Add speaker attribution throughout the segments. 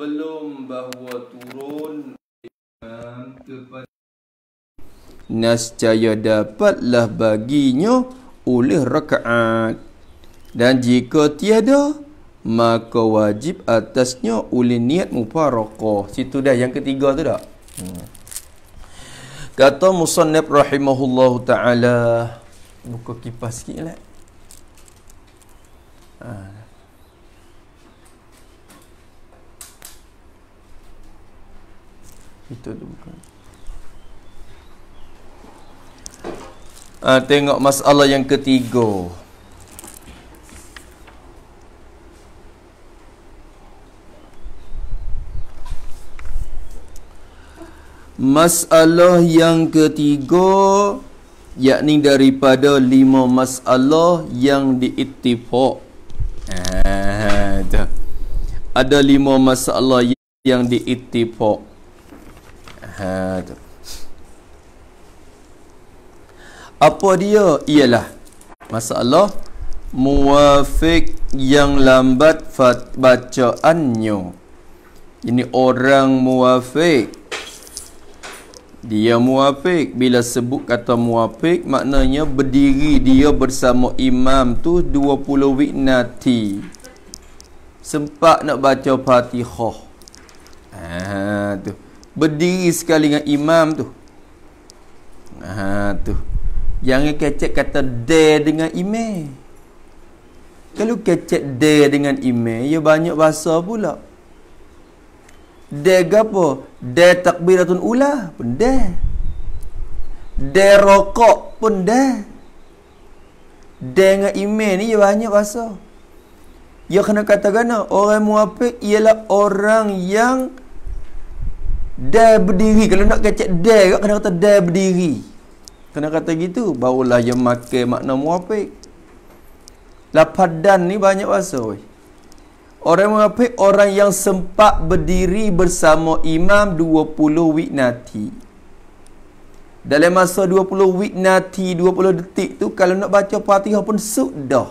Speaker 1: sebelum bahawa turun imam um, kepada dapatlah baginya oleh rakaat dan jika tiada maka wajib atasnya oleh niat mufaraqah situ dah yang ketiga tu dah hmm. kata musannif rahimahullahu taala buka kipas sikitlah ah ha. itu tu bukan ha, tengok masalah yang ketiga masalah yang ketiga yakni daripada lima masalah yang diiktifak ah, ada lima masalah yang diiktifak had apa dia ialah masalah muafik yang lambat bacaannya ini orang muafik dia muafik bila sebut kata muafik maknanya berdiri dia bersama imam tu 20 witnati sempat nak baca fatihah ah tu berdiri sekali dengan imam tu ha tu jangan kecek kata de dengan ime. kalau kecek de dengan ime, ya banyak bahasa pula de gapo de takbiratun ula pun de de rokok pun de de dengan ime ni ya banyak bahasa Ya kena katakan orang muafiq ialah orang yang dia berdiri kalau nak kecek dia juga kena kata dia berdiri kena kata gitu barulah dia makan makna muafiq Lapadan ni banyak bahasa weh. orang muafiq orang yang sempat berdiri bersama imam 20 week nanti dalam masa 20 week nanti 20 detik tu kalau nak baca fatihah pun sudah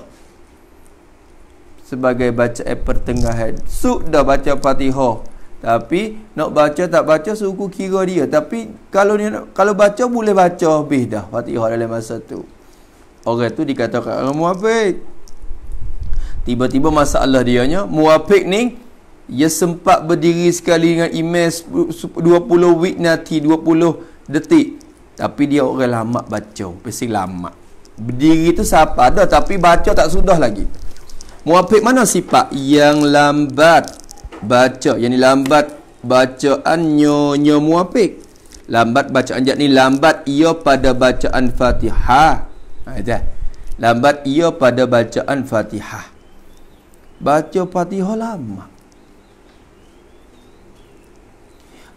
Speaker 1: sebagai baca pertengahan sudah baca fatihah tapi nak baca tak baca suku kira dia tapi kalau dia nak, kalau baca boleh baca habis dah Fatihah dalam masa tu orang tu dikatakan orang ah, muafiq tiba-tiba masalah dianya muafiq ni ia sempat berdiri sekali dengan imej 20 week nanti 20 detik tapi dia orang lama baca mesti lama berdiri tu siapa ada tapi baca tak sudah lagi muafiq mana sifat yang lambat baca yang ni lambat bacaan nyonya muapik lambat bacaan Jadi lambat ia pada bacaan fatihah aja, ha, lambat ia pada bacaan fatihah baca fatihah lama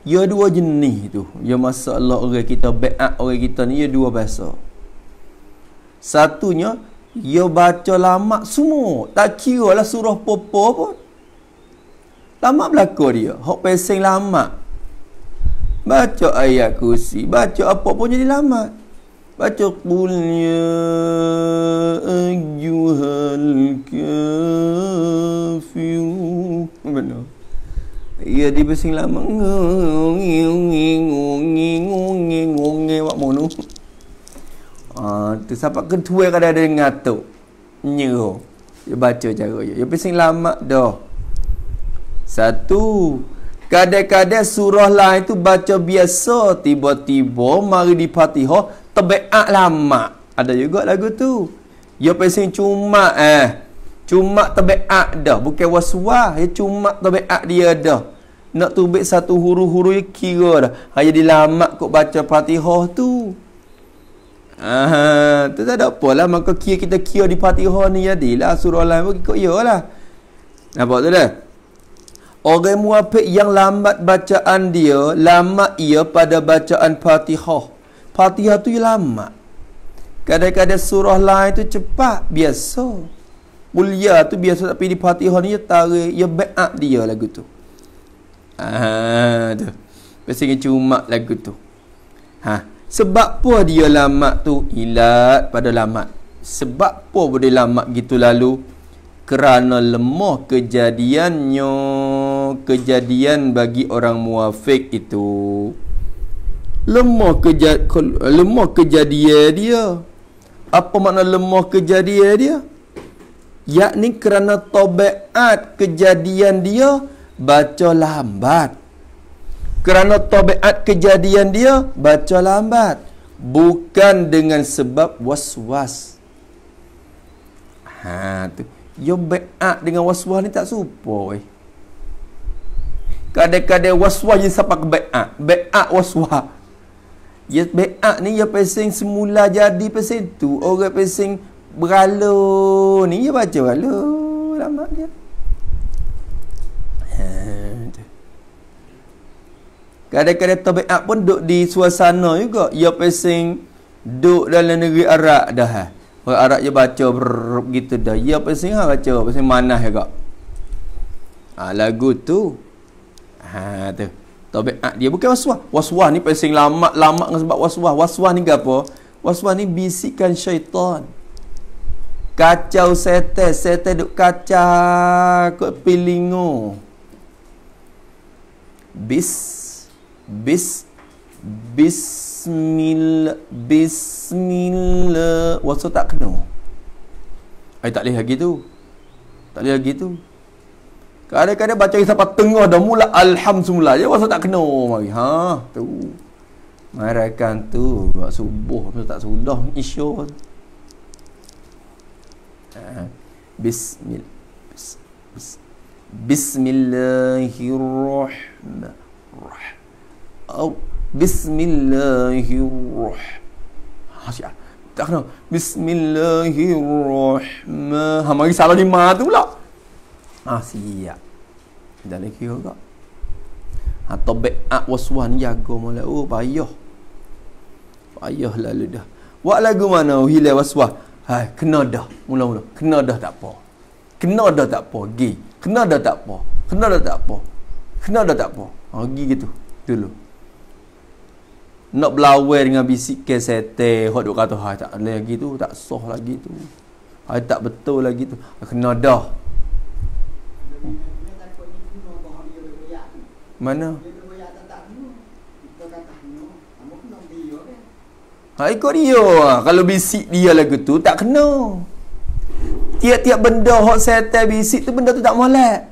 Speaker 1: ia ya dua jenis tu ya masa Allah orang kita baik orang kita ni ia ya dua bahasa satunya ia baca lama semua tak kira lah surah popo pun Lama berlaku dia. Hok pesing lama. Baca ayat kursi. Baca apa pun jadi lama. Baca qul ya ayyuhal kafiru. Benar. Ya dia pesing lama. Ngi ngi ngi ngi ngi ngi ngi wak monu. Ah, siapa ketua kada ada ngatuk. Nyeruh. Dia baca cara dia. Dia pesing lama dah. Satu Kadang-kadang surah lain tu baca biasa Tiba-tiba mari di fatihah Tebe'ak lama Ada juga lagu tu Ya pesing cuma eh Cuma tebe'ak dah Bukan waswah Ya cuma tebe'ak dia dah Nak tubik satu huru-huru ya kira dah Hanya dilamak kok baca fatihah tu Ah, tu tak ada apa lah Maka kira kita kira di fatihah ni Jadilah surah lain pun ikut ya lah Nampak tu dah Orang muafiq yang lambat bacaan dia, lama ia pada bacaan fatihah. Fatihah tu lama. Kadang-kadang surah lain tu cepat, biasa. Mulia tu biasa tapi di fatihah ni, dia tarik, dia be'ak dia lagu tu. Ah, tu. Biasa dengan cumak lagu tu. Ha. Sebab apa dia lama tu? Ilat pada lama. Sebab apa boleh lama gitu lalu? Kerana lemah kejadiannya kejadian bagi orang muafik itu lemah kejadian lemah kejadian dia apa makna lemah kejadian dia yakni kerana tobeat kejadian dia baca lambat kerana tobeat kejadian dia baca lambat bukan dengan sebab waswas. ha tu yo beat dengan was ni tak supo eh kade-kade waswah yang sapa ke be'ak be'ak waswah ya be'ak ni ya pesing semula jadi pesing tu orang pesing beralo ni ya baca beralo lama dia ha, kade-kade tabi'ak pun duk di suasana juga ya pesing duk dalam negeri Arab dah ha. Orang Arab je baca brrr, gitu dah. Ya pasing ha baca pasing manah juga. ha, lagu tu Ha tu. Tabiat ah, dia bukan waswah. Waswah ni pusing lama-lama sebab waswah. Waswah ni ke apa? Waswah ni bisikan syaitan. Kacau setan, setan duk kacau kot pilingo. Bis bis bismil bismillah waso tak kena. Ai tak leh lagi tu. Tak leh lagi tu. Kadang-kadang baca sampai tengah dah mula alhamdulillah je ya, masa tak kena mari. Ha, tu. Marakan tu buat subuh pun tak sudah isyu. Ha, bismillahirrahmanirrahim. Bismillahirrahmanirrahim. Oh, bismillahirrahmanirrahim. Ha, siap. Tak kena. Bismillahirrahmanirrahim. Ha, mari salah mana tu pula. Ah siap. Dah lagi kira kak. Ha, tobek ak waswah ni jaga malam. Oh, payah. Payah lalu dah. Buat lagu mana oh, hilang waswah? Hai, kena dah. Mula-mula. Kena dah tak apa. Kena dah tak apa. Gi. Kena dah tak apa. Kena dah tak apa. Kena dah tak apa. Ha, gi gitu. Dulu. Nak belawai dengan bisik ke sete. Hot duk kata, hai, tak lagi tu. Tak soh lagi tu. Hai, tak betul lagi tu. Ah, kena dah. Mana? Ha, ikut dia lah. Kalau bisik dia lagu tu, tak kena. Tiap-tiap benda hot saya bisik tu, benda tu tak molek.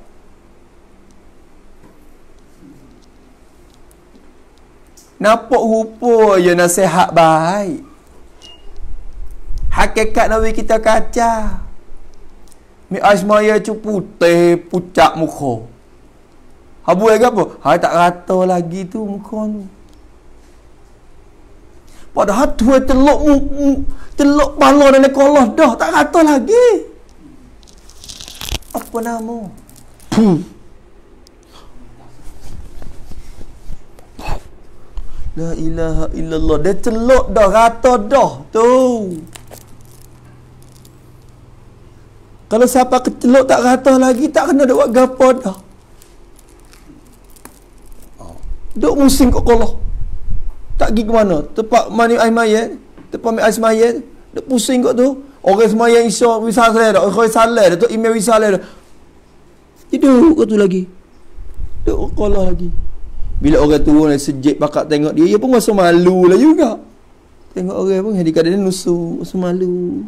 Speaker 1: Nampak rupa ya nasihat baik. Hakikat Nabi kita kacau. Mi asmaya tu putih pucak muka. Habu lagi apa? Hai tak rata lagi tu muka tu. Padahal tu teluk mu, mu bala dan kolah dah tak rata lagi. Apa nama? Puh. La ilaha illallah. Dia celok dah, rata dah tu. Kalau siapa keceluk tak rata lagi tak kena ada buat gapo dah. Duk musim kok Allah. Tak pergi ke mana? Tempat mani ai mayat, tempat mi mayat, duk pusing kok tu. Orang semayan isya wisal saya dah, orang salat dah, tok imam wisal dah. Itu kok tu lagi. Duk kok Allah lagi. Bila orang turun dari sejid pakak tengok dia, dia pun rasa malu lah juga. Tengok orang pun yang dikadang nusuk, rasa malu.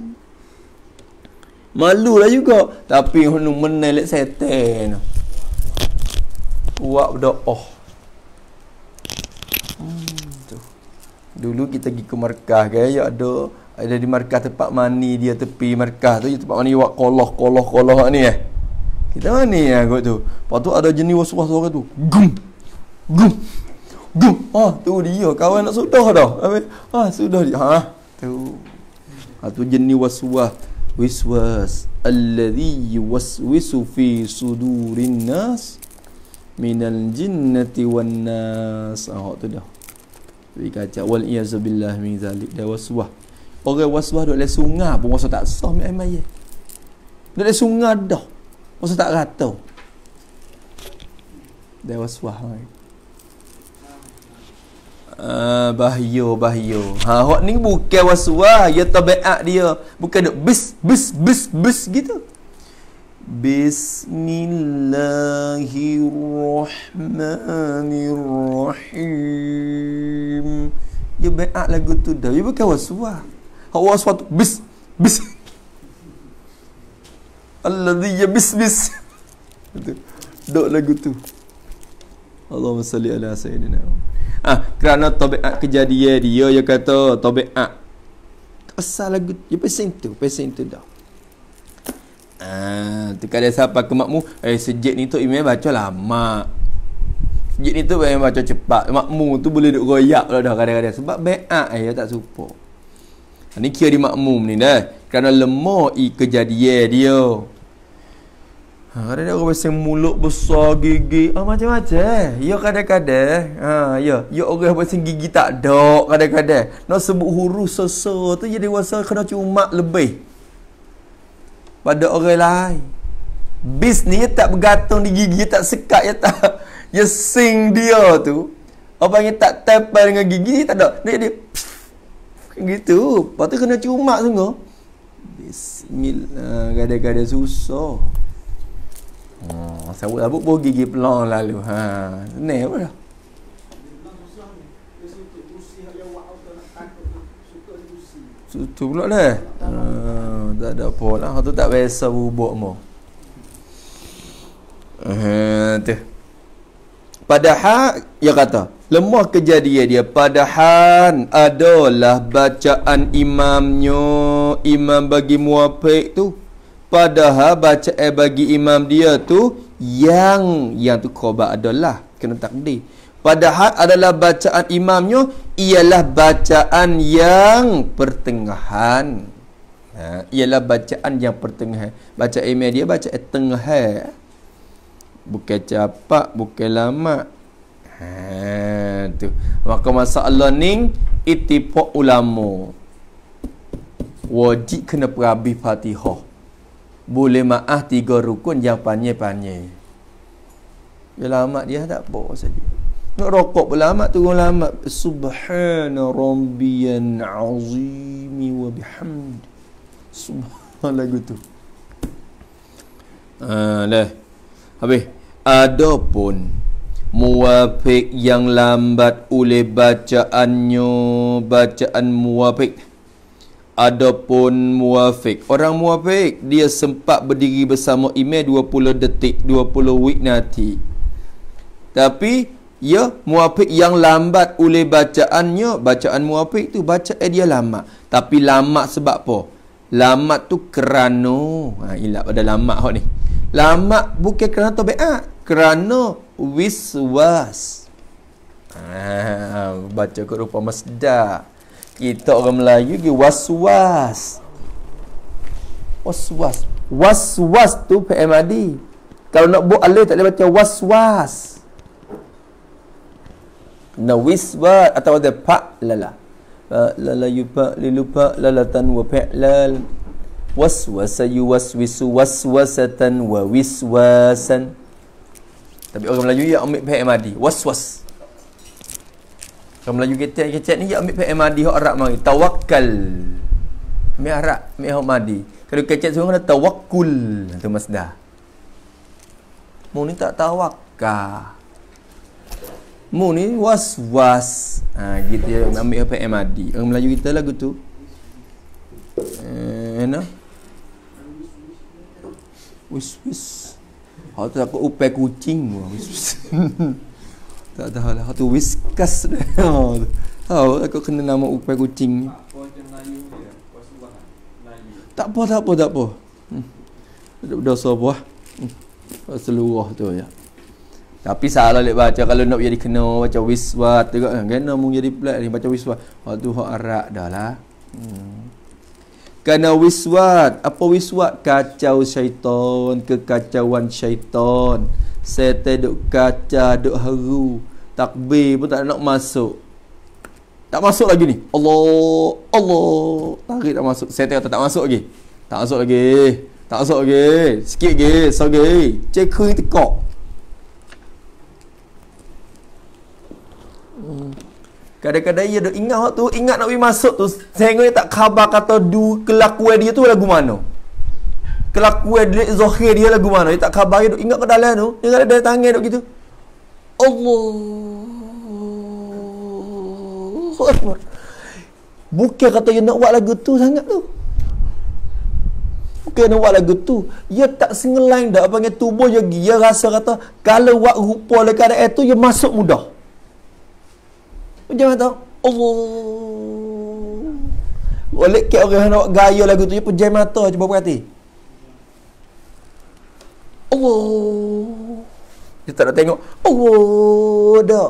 Speaker 1: Malu lah juga Tapi orang menang like setan Buat berdoa oh. hmm, Dulu kita pergi ke markah kan Ya ada Ada di markah tempat mani dia tepi markah tu Tempat mani buat koloh koloh koloh ni eh Kita mani ya eh, kot tu Lepas tu ada jenis wasuah suara tu Gum Gum Gum Ah tu dia kawan nak sudah dah Ah sudah dia Ha tu Ha tu jenis wasuah waswas alladhi yuwaswisu fi sudurin nas minal jinnati wan nas ah oh, tu dah jadi kacau wal iyaz billah min zalik dah waswas orang waswas duk le sungai pun masa tak sah mai mai duk le sungai dah masa tak rata dah waswas right? Bahyo eh, bahyo, ha hok ni bukan waswas ya tabiat dia bukan duk bis bis bis bis gitu Bismillahirrahmanirrahim Ya baik lagu tu dah Ya bukan waswah Hak waswah tu Bis Bis Allah dia ya, bis bis Duk lagu tu Allah salli ala sayyidina Ah, kerana tobe'at kejadian dia dia kata tobe'at. Asal lagu dia pesen tu, pesen tu dah. Ah, tu kala siapa ke makmu? Eh sejak ni tu imam baca lama. Sejak ni tu imam baca cepat. Makmu tu boleh duk royak lah dah kadang-kadang sebab be'at eh, dia tak support. Ini kira di makmum ni dah. Kerana lemah i kejadian dia. Ha, kadang-kadang orang biasa mulut besar, gigi, oh, macam-macam. Ya, kadang-kadang. Ha, ya, ya orang biasa gigi tak dok kadang-kadang. Nak sebut huruf sesa tu, jadi rasa kena cuma lebih. Pada orang lain. Bisnis ya, tak bergantung di gigi, ya, tak sekat, ya tak. Ya sing dia tu. Apa yang tak tempel dengan gigi, tak ada. Dia jadi, gitu. Lepas tu kena cuma sungguh. Bismillah, gada-gada susah. Oh, sabuk sabuk lah pun gigi pelong lalu. Ha, ni apa dah? Tutup pula dah. Uh, tak ada apa lah. Kau tu tak biasa bubuk mu. Uh, tu. Padahal, ya kata, lemah kejadian dia. Padahal adalah bacaan imamnya, imam bagi muapik tu padahal baca eh bagi imam dia tu yang yang tu korban adalah kena takdir padahal adalah bacaan imamnya ialah bacaan yang pertengahan ha, ialah bacaan yang pertengahan baca imam dia baca eh tengah bukan cepat bukan lama ha, tu maka masalah ni itipok ulama wajib kena perhabis fatihah boleh maaf tiga rukun yang panye-panye. Ya lama dia tak apa saja. Nak rokok pula amat turun lama. Subhana rabbiyan azimi wa bihamd. Subhana gitu. Ah Ha, dah. Habis. Adapun muafiq yang lambat oleh bacaannya bacaan muafiq Adapun muafik, Orang muafik Dia sempat berdiri bersama imam 20 detik 20 week nanti Tapi Ya muafik yang lambat oleh bacaannya Bacaan muafik tu baca eh, dia lama Tapi lama sebab apa? Lama tu kerana ha, Ilap pada lama ni Lama bukan kerana tu ah, Kerana wiswas ha, Baca kot rupa masdar kita orang Melayu was was, was was, was was tu PMAD kalau nak buat alif tak boleh baca was was. na wiswa atau ada pak lala pa lala yupa lilupa lalatan wa lal, was was wisu was yuwaswisu waswasatan wa wiswasan tapi orang Melayu ya ambil PMAD was -was. Kalau Melayu kita kecet ni, ya ambil PM Mahdi yang Arab mari. Tawakkal. Ambil Arab, ambil yang Mahdi. Kalau kecet semua, tawakkul. Itu masdar. Mu ni tak tawakkah. Mu ni was-was. Ha, kita ya, ambil yang PM Mahdi. Orang Melayu kita lagu tu. Eh, no? Wis-wis. Hal tu takut upai kucing. Wis-wis. Tak oh, tahu lah Aku tu whiskas Tahu aku kena nama upai kucing ni lah. Tak apa, tak apa, tak apa hmm. Dah dosa buah hmm. Seluruh tu ya. Tapi salah lihat baca Kalau nak jadi kena Baca wiswat juga eh, kan Kena mung jadi pelak ni Baca wiswat Hak tu hak arak dah lah hmm. Kena wiswat Apa wiswat? Kacau syaitan Kekacauan syaitan Setan duk kaca, duk haru Takbir pun tak nak masuk Tak masuk lagi ni Allah, Allah Tarik tak masuk, setan kata tak masuk lagi Tak masuk lagi Tak masuk lagi, sikit lagi, so lagi Cekri tekok Kadang-kadang dia duk ingat waktu Ingat nak pergi masuk tu Sehingga dia tak khabar kata du, Kelakuan dia tu lagu mana kelakuan dia zahir dia lagu mana dia tak khabar dia ingat ke dalam tu dia ada dari tangan duk gitu Allah Akbar bukan kata dia nak buat lagu tu sangat tu bukan nak buat lagu tu dia tak sengelain dah apa panggil tubuh dia dia rasa kata kalau buat rupa oleh keadaan tu dia masuk mudah macam mana Allah oleh ke orang nak gaya lagu tu dia pejam mata cuba berhati. Oh, Dia tak nak tengok. Allah dah.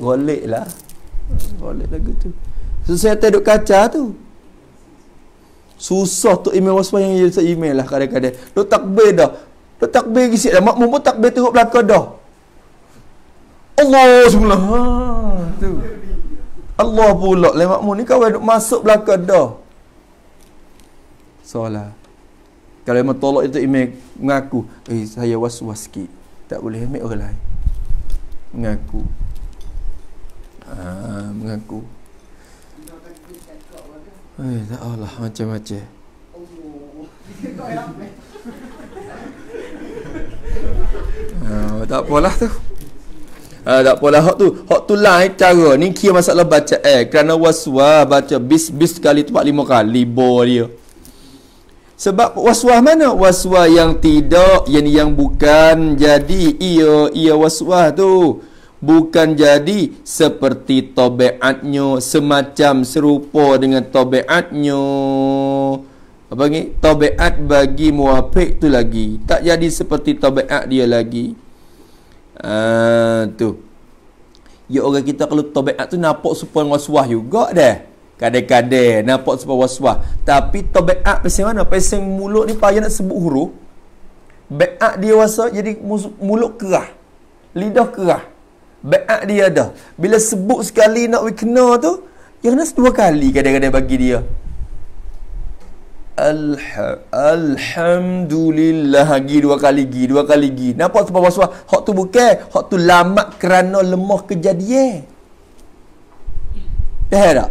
Speaker 1: Golek lah. Golek lagu tu. So, saya tak kaca tu. Susah tu email waspah yang dia email lah kadang-kadang. Lu takbir dah. Lu takbir kisik dah. Makmum pun takbir tengok belakang dah. Allah semula. Ha, tu. Allah pula. Lemak makmum ni kawan duk masuk belakang dah. Solat. Kalau memang tolak itu Imam mengaku Eh saya was-was sikit Tak boleh ambil orang lain Mengaku ha, Mengaku Eh tak Allah macam-macam ha, Tak apalah tu ha, Tak apalah Hak tu Hak tu lain cara Ni kira masalah baca eh Kerana waswa Baca bis-bis kali Tempat lima kali Libor dia sebab waswah mana? Waswah yang tidak, yang yang bukan jadi ia ia waswah tu bukan jadi seperti tobeatnya semacam serupa dengan tobeatnya apa ni tobeat bagi muafiq tu lagi tak jadi seperti tobeat dia lagi ah tu ya orang kita kalau tobeat tu nampak supaya dengan waswah juga dah Kadang-kadang nampak sebab waswah. Tapi to back up mana? Pasal mulut ni payah nak sebut huruf. Back dia wasa jadi mulut kerah. Lidah kerah. Back dia ada. Bila sebut sekali nak we kena tu, yang kena dua kali kadang-kadang bagi dia. Alhamdulillah lagi dua kali lagi dua kali lagi nampak sebab waswah hak tu bukan hak tu lama kerana lemah kejadian dah tak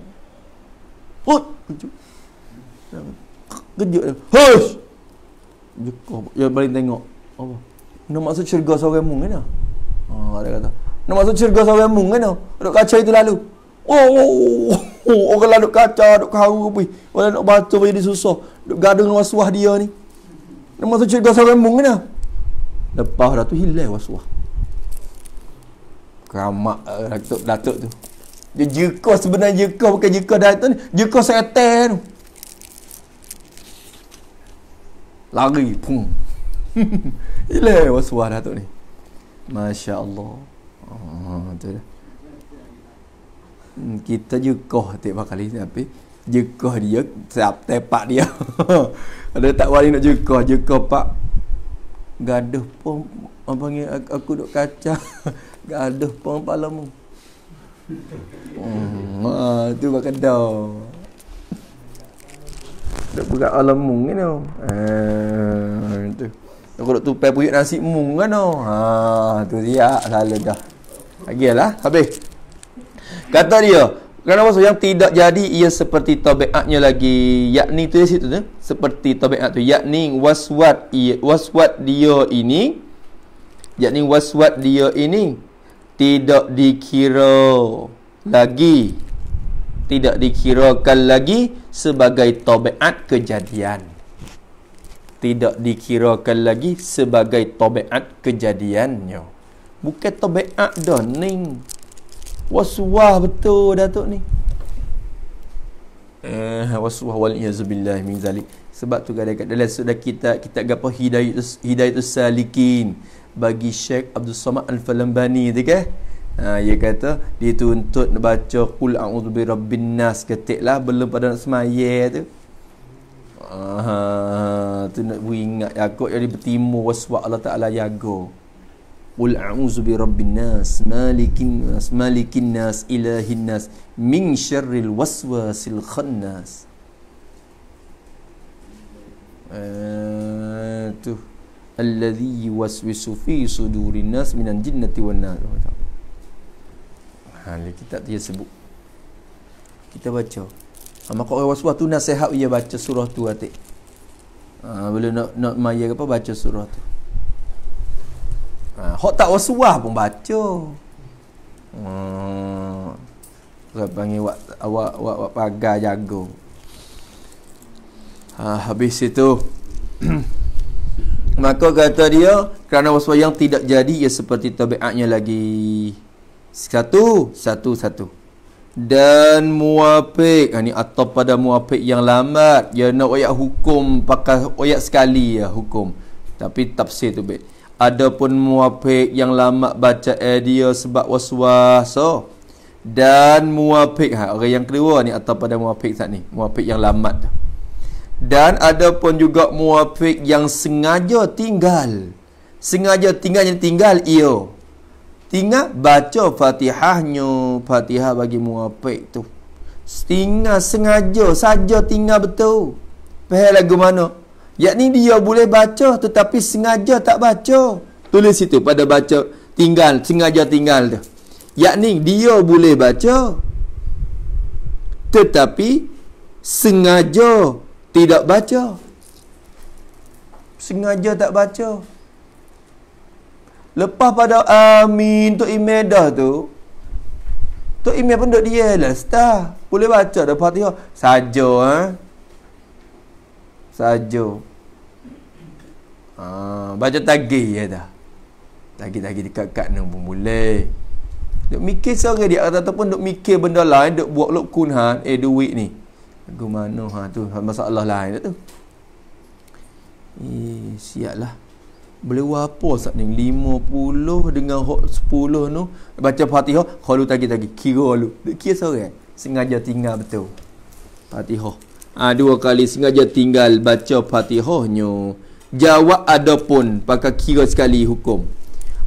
Speaker 1: Hut. Kejut dia. Hus. Dia ya, balik tengok. Apa? Nak masuk syurga seorang mung kena. Ha oh, dia kata. Nak masuk syurga seorang mung kena. Duk kaca itu lalu. Oh, oh, oh, oh, oh orang lalu kaca duk kau pergi. Orang nak baca pun jadi susah. Duk gaduh dengan wasuah dia ni. Nak masuk syurga seorang mung kena. Lepas dah tu hilang wasuah. Keramak uh, Datuk, Datuk tu. Dia jekos sebenarnya jekos bukan jekos Dato ni. Jekos setan tu. Lari pun. Ile waswas tu ni. Masya-Allah. Ah, tu dah. Hmm, kita jekos tiap kali ni tapi jekos dia siap tepak dia. Ada tak wali nak jekos, jekos pak. Gaduh pun apa ni? aku duk kacau. Gaduh pun palamu. Hmm, ha, tu bakal dah. Tak buka alam mung ni tau. Ah, tu. Aku nak tupai puyuk nasi mung kan tau. Ha, tu dia salah dah. Lagilah habis. Kata dia, kerana maksud yang tidak jadi ia seperti tobe'atnya lagi yakni tu di ya, situ tu seperti tobe'at tu yakni waswat ia waswat dia ini yakni waswat dia ini tidak dikira lagi tidak dikirakan lagi sebagai tobeat kejadian tidak dikirakan lagi sebagai tobeat kejadiannya bukan tobeat dah ni wasuah betul datuk ni eh wasuah wal iazbillah min zalik sebab tu kadang-kadang dalam surah kita kita gapo hidayatus hidayatus salikin bagi Syekh Abdul Samad Al-Falambani tu ke ha, dia kata dia tuntut baca qul a'udzu birabbin nas ketiklah belum pada nak semayah tu ah ha, tu nak ingat aku jadi bertimu waswa Allah Taala jaga qul a'udzu birabbin nas malikin nas malikin nas ilahin nas min syarril waswasil khannas Uh, tu alladhi yuwaswisu fi sudurin nas minan jinnati wan nas. Ha, kita dia sebut. Kita baca. Ha, maka orang waswas tu nasihat dia baca surah tu atik. Ha, bila nak nak maya apa baca surah tu. Ha, hok tak waswah pun baca. Hmm. Saya panggil awak awak awak, awak pagar jago. Ha, habis itu Maka kata dia Kerana yang tidak jadi Ia seperti tabiatnya lagi Satu Satu Satu dan muapik ha, ni atau pada muapik yang lambat dia nak oyak hukum pakai oyak sekali ya hukum tapi tafsir tu baik adapun muapik yang lambat baca eh, dia sebab waswas so dan muapik ha, orang yang kedua ni atau pada muapik saat ni muapik yang lambat tu dan ada pun juga muafiq yang sengaja tinggal sengaja tinggal yang tinggal ia tinggal baca fatihahnya fatihah bagi muafiq tu tinggal sengaja saja tinggal betul Pahal lagu mana? Yakni dia boleh baca tetapi sengaja tak baca. Tulis itu pada baca tinggal, sengaja tinggal tu. Yakni dia boleh baca tetapi sengaja tidak baca sengaja tak baca lepas pada amin tu email dah tu tu email pun duk dia lah star boleh baca dah fatiha saja ha? saja ha, baca tagi ya dah lagi lagi dekat kat nang pun boleh duk mikir seorang dia ataupun duk mikir benda lain duk buat lok kunhan eh duit ni Aku mana ha tu ha, masalah lain lah tu. Eh siaplah. Boleh buat apa sat ni 50 dengan 10 tu baca Fatihah kalau tadi tadi kira lu. Kira sorang eh? sengaja tinggal betul. Fatihah. Ha, dua kali sengaja tinggal baca Fatihahnya. Jawab adapun pakai kira sekali hukum.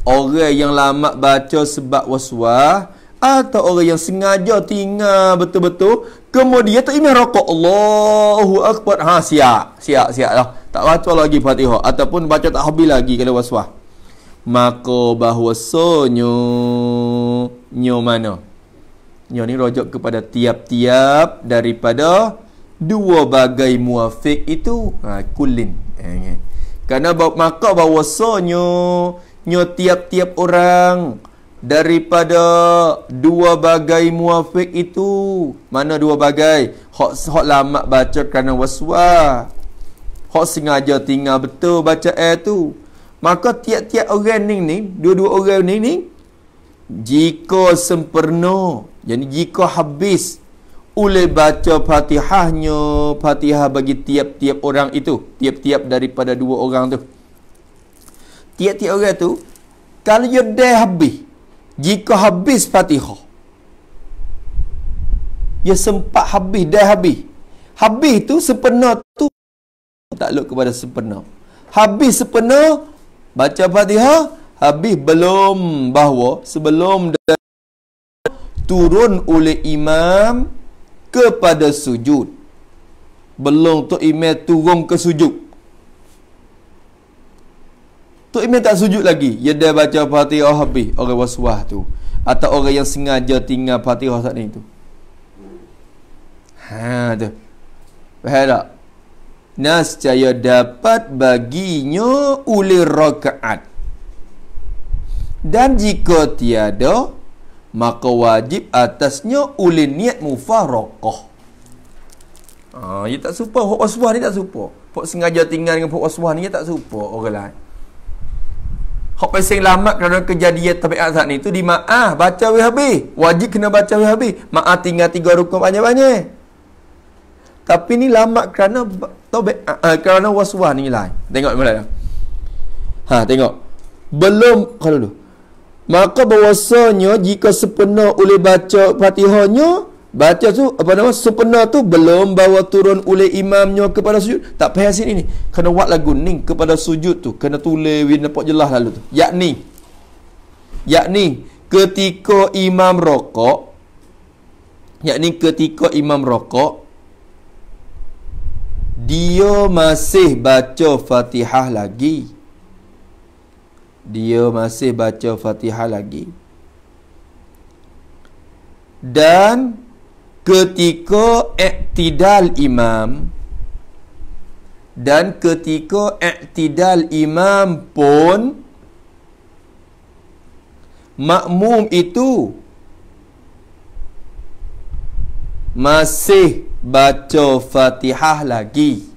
Speaker 1: Orang yang lama baca sebab waswas atau orang yang sengaja tinggal betul-betul Kemudian tak imam rokok Allahu Akbar Ha siap Siap siap lah Tak baca lagi Fatihah Ataupun baca tak habis lagi kalau waswah Maka bahwasanya Nyo mana Nyo ni rojok kepada tiap-tiap Daripada Dua bagai muafiq itu ha, Kulin eh, eh. Kerana maka bahwasanya Nyo tiap-tiap Orang daripada dua bagai muafiq itu mana dua bagai hok hok lama baca kerana waswas hok sengaja tinggal betul baca ayat eh tu maka tiap-tiap orang ni ni dua-dua orang ni ni jika sempurna jadi jika habis oleh baca fatihahnya fatihah bagi tiap-tiap orang itu tiap-tiap daripada dua orang tu tiap-tiap orang tu kalau dia dah habis jika habis Fatihah Ya sempat habis Dah habis Habis tu sempena tu tak Takluk kepada sempena Habis sempena Baca Fatihah Habis belum bahawa Sebelum Turun oleh imam Kepada sujud Belum tu imam turun ke sujud Tok Imam tak sujud lagi Ya dah baca Fatihah habis Orang waswah tu Atau orang yang sengaja tinggal Fatihah saat ni tu Ha tu Faham tak? Nascaya dapat baginya uli rakaat Dan jika tiada Maka wajib atasnya uli niat mufarokoh Ah, ha, dia tak suka Fok waswah ni tak suka pok sengaja tinggal dengan Fok waswah ni Dia tak suka orang lain Hak pesing lama kerana kejadian tabiat saat ni tu di ma'ah baca we habis. Wajib kena baca we habis. Ma'ah tinggal tiga rukun banyak-banyak. Tapi ni lama kerana tabiat uh, kerana waswas ni lain. Tengok mulai. Ha tengok. Belum kalau dulu. Maka bahawasanya jika sepenuh oleh baca fatihahnya baca tu apa nama sempena tu belum bawa turun oleh imamnya kepada sujud tak payah sini ni kena buat lagu ni kepada sujud tu kena tulis win nampak jelas lalu tu yakni yakni ketika imam rokok yakni ketika imam rokok dia masih baca fatihah lagi dia masih baca fatihah lagi dan ketika iktidal imam dan ketika iktidal imam pun makmum itu masih baca fatihah lagi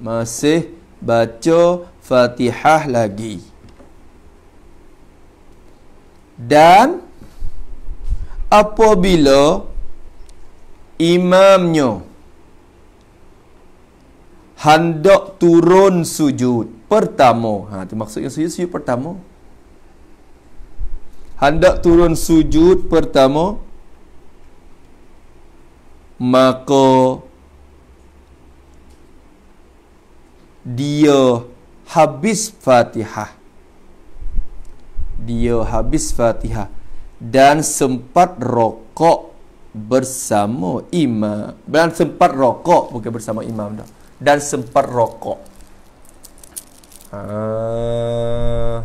Speaker 1: masih baca fatihah lagi dan apabila imamnya hendak turun sujud pertama. Ha itu maksudnya sujud, sujud pertama. Hendak turun sujud pertama maka dia habis Fatihah. Dia habis Fatihah dan sempat rokok bersama imam dan sempat rokok bukan bersama imam dah dan sempat rokok uh,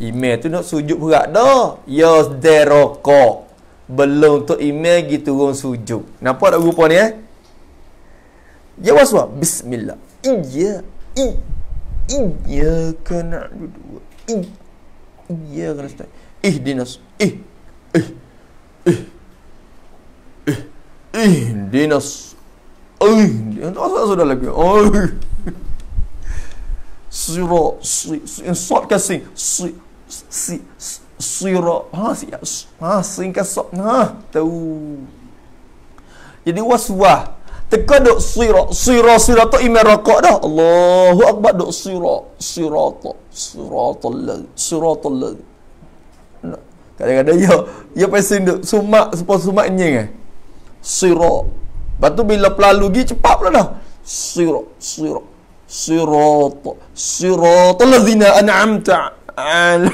Speaker 1: email tu nak sujud berat dah ya dah rokok belum tu imam gitu turun sujud nampak tak rupa ni eh ya waswa bismillah iya iya kena dua iya kena ih dinas ih ih ih Eh, dinas. Eh, tak sudah lagi. Oh. Siro, si, sot ke sing. Si, si, siro. Ha, si, ha, sing ke sot. Ha, tahu. Jadi waswah. Teka dok siro, siro, siro tu imam rokok dah. Allahu Akbar dok siro, siro tu, siro tu lagi, siro tu lagi. Kadang-kadang yo, yo pesen dok sumak, sumak sumaknya kan? Eh sirat lepas tu bila pelalu pergi cepat pula dah sirat sirat sirat sirat lazina an'amta al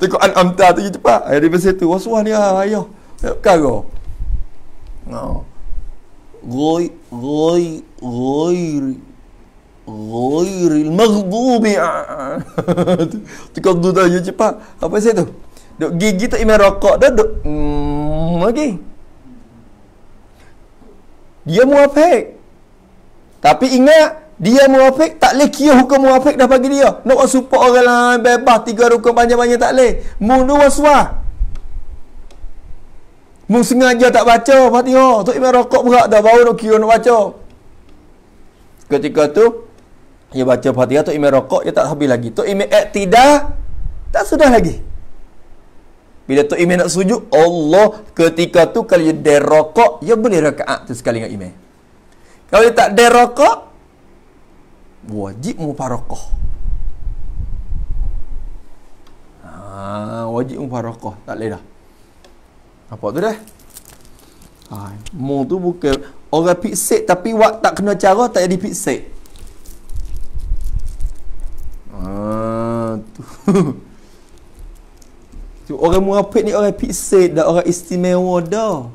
Speaker 1: tengok an'amta tu pergi cepat ayah dia bersih tu wasuah ni ah, ayah ayah kau no goy goy goy غير المغضوب تكدو دا tu cepat. apa saya tu dok gigi tak imam rokok dah dok mm okay dia muafik tapi ingat dia muafik tak boleh kira hukum muafik dah bagi dia nak buat support orang lain bebas tiga rukun banyak panjang tak boleh munu waswah mu sengaja tak baca Fatihah tu imam rokok berat dah baru nak kira nak baca ketika tu dia baca Fatihah tu imam rokok dia tak habis lagi tu imam eh, tidak tak sudah lagi bila Tok Imeh nak sujud, Allah ketika tu kalau dia derokok, dia boleh rakaat tu sekali dengan Imeh. Kalau dia tak derokok, wajib muparokoh. Ha, wajib muparokoh. Tak boleh dah. Apa tu dah? Ha, mu tu bukan orang piksik tapi wak tak kena cara tak jadi piksik. Ha, tu. Orang munafik ni orang pisit dan orang istimewa dah.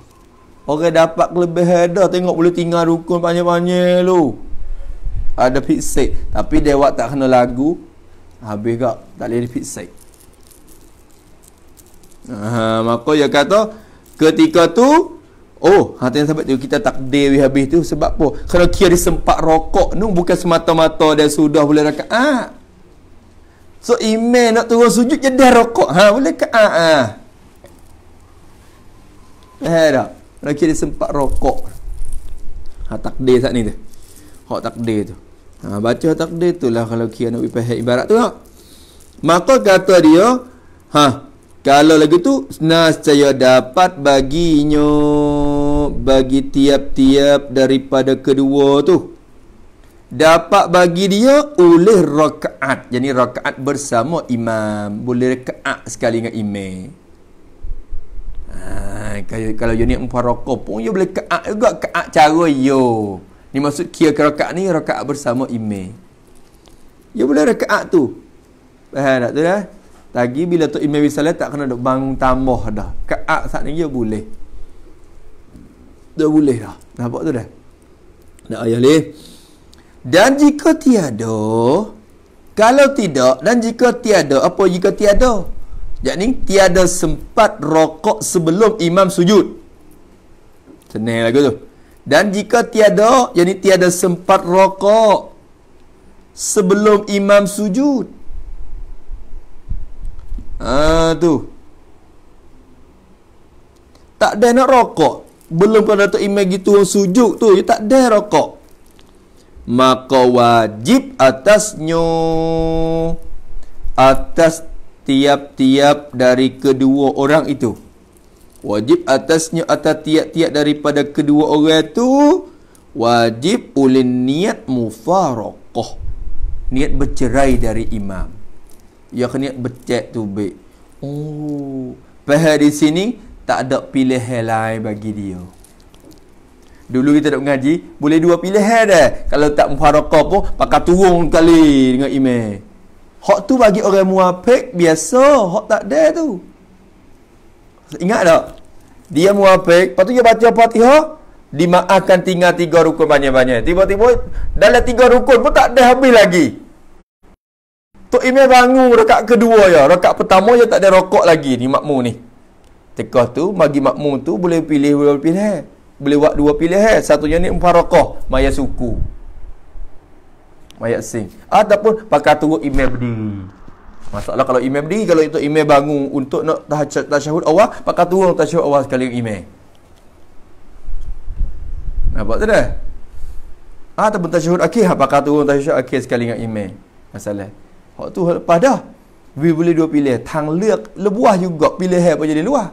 Speaker 1: Orang dapat kelebihan dah tengok boleh tinggal rukun banyak banyak lu. Ada pisit tapi dia waktu tak kena lagu habis gak tak boleh pisit. Ha, maka dia kata ketika tu Oh, hati yang sahabat tu kita takdir habis tu sebab apa? Kalau kira sempat rokok nung bukan semata-mata dia sudah boleh rakaat. Ah, So imam nak turun sujud je dah rokok. Ha boleh ke? Ha. ha. Eh dah. Nak kira sempat rokok. Ha takdir sat ni tu. Hak takdir tu. Ha baca takdir tu lah kalau kira nak ipah ibarat tu ha. Maka kata dia, ha kalau lagi tu nas nascaya dapat baginya bagi tiap-tiap daripada kedua tu dapat bagi dia oleh rakaat. Jadi rakaat bersama imam. Boleh rakaat sekali dengan imam. Ha, kalau unit empat rokok pun, dia boleh kaat juga. Kaat cara yo. Ni maksud kia ke rakaat ni, rakaat bersama imam. Dia boleh rakaat tu. Faham tak tu dah? Tagi bila tu imam bisa tak kena dok bangun tambah dah. Kaat saat ni, dia boleh. Dia boleh dah. Nampak tu dah? Nak ayah leh. Dan jika tiada Kalau tidak Dan jika tiada Apa jika tiada Yang Tiada sempat rokok sebelum imam sujud Senang lagu tu Dan jika tiada jadi tiada sempat rokok Sebelum imam sujud Haa tu Tak ada nak rokok Belum pada Dato' Imam gitu sujud tu Dia tak ada rokok maka wajib atasnya atas tiap-tiap dari kedua orang itu wajib atasnya atas tiap-tiap daripada kedua orang itu wajib ulin niat mufaraqah niat bercerai dari imam ya niat bercerai tu baik oh pada di sini tak ada pilihan lain bagi dia Dulu kita duduk mengaji Boleh dua pilihan dah Kalau tak mufarakah pun Pakai turun kali dengan imam Hak tu bagi orang muafiq biasa Hak tak ada tu Ingat tak? Dia muafiq Lepas tu dia baca fatihah Dimaafkan tinggal tiga rukun banyak-banyak Tiba-tiba Dalam tiga rukun pun tak ada habis lagi Tok imam bangun rekat kedua ya Rekat pertama ya tak ada rokok lagi ni makmu ni Tekah tu bagi makmu tu boleh pilih boleh pilih boleh buat dua pilihan eh? satunya ni mufarraqah mayat suku mayat asing ataupun pakai tunggu imam di. masalah kalau imam di, kalau itu imam bangun untuk nak tahajud tasyahud awal pakai tunggu tasyahud awal sekali imam nampak tak dah ataupun tasyahud akhir ha, pakai tunggu tasyahud akhir sekali dengan imam masalah hak tu lepas dah We boleh dua pilihan. Tang lek lebuah juga pilihan apa jadi luah.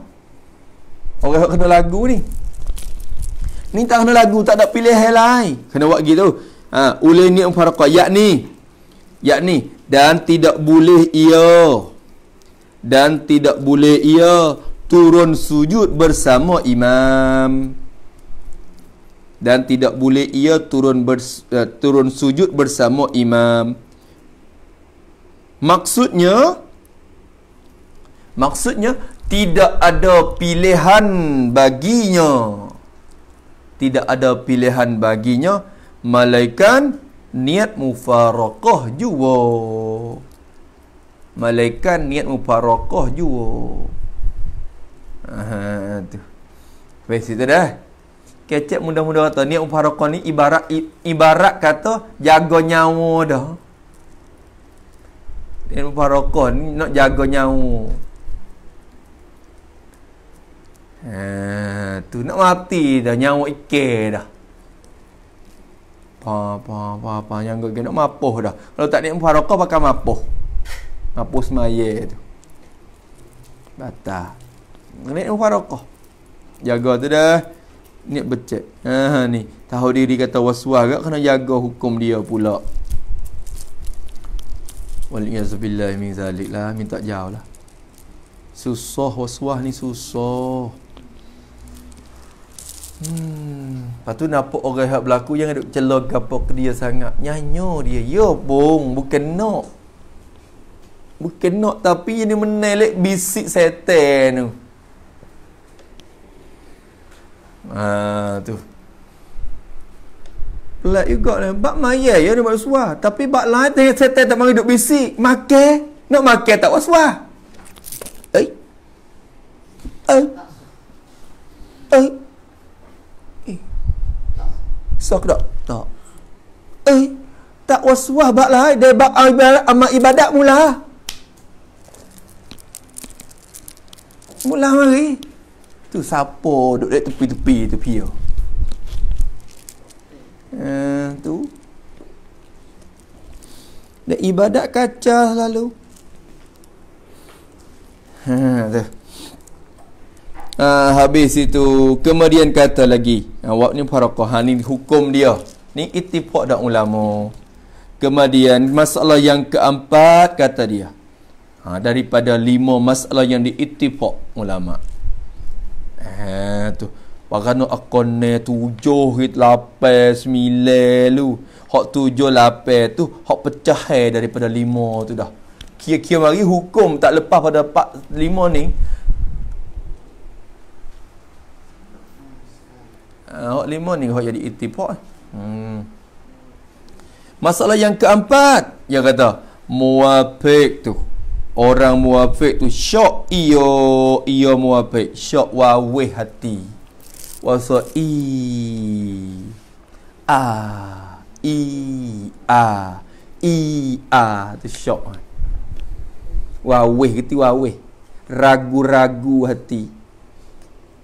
Speaker 1: Orang kena lagu ni. Ni tak kena lagu, tak ada pilihan lain. Kena buat gitu. Ha, Uli ni umfaraqah. yakni, yakni Dan tidak boleh ia. Dan tidak boleh ia turun sujud bersama imam. Dan tidak boleh ia turun bers, uh, turun sujud bersama imam. Maksudnya, maksudnya tidak ada pilihan baginya tidak ada pilihan baginya malaikat niat mufarakah jua malaikat niat mufarakah jua ha tu wes itu dah kecek mudah-mudah kata niat mufarakah ni ibarat ibarat kata jaga nyawa dah niat mufarakah ni nak jaga nyawa Eh, tu nak mati dah nyawa ikir dah. Pa pa pa pa yang gak nak mapoh dah. Kalau tak nak farokah pakai mapoh. Mapoh semaya tu. Batah. Nak nak Jaga tu dah. Ni becek. Ha ni. Tahu diri kata waswas gak kena jaga hukum dia pula. Wal'iyazubillah min zalik lah. Minta jauh lah. Susah waswas ni susah. Hmm. Lepas tu nampak orang yang berlaku Jangan duduk celok kapok dia sangat Nyanyo dia Yo ya, bong Bukan nak Bukan nak Tapi dia menelek bisik setan tu Haa tu Pelat juga lah Bak maya ya dia buat suah Tapi bak lain tengah setan tak mahu duduk bisik Make Nak make tak buat suah Eh Eh Eh So aku tak? Tak. Eh, tak waswah bak lah. Eh. Dia bak amat ibadat mula. Mula mari. Tu siapa duduk dek tepi-tepi tu pia. Uh, eh, tu. Dia ibadat kacau lalu. Ha, tu uh, habis itu kemudian kata lagi awak ah, wa ni faraqah ah, ni hukum dia ni ittifaq dak ulama kemudian masalah yang keempat kata dia ha, daripada lima masalah yang diittifaq ulama eh tu Pakano akonne tujuh hit lapan sembilan lu. Hak tujuh lapan tu hak pecah daripada limo tu dah. Kira-kira mari hukum tak lepas pada pak limo ni. Eh, hok lima ni hok jadi itifak eh. hmm. masalah yang keempat yang kata muafik tu orang muafik tu syok iyo iyo muafik syok wawih hati wasa i a i a i a tu syok wawih keti wawih ragu-ragu hati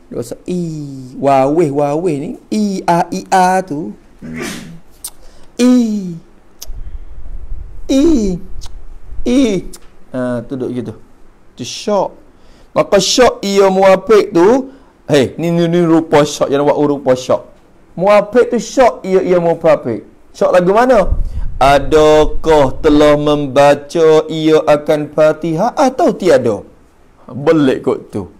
Speaker 1: Dosa i waweh waweh ni i a i a tu. I i i ha tu duk gitu. Tu syok. Maka syok ia muapek tu, hey ni ni, ni rupa syok yang buat rupa syok. Muapek tu syok ia ia muapek. Syok lagu mana? Adakah telah membaca ia akan Fatihah atau tiada? Belik kot tu.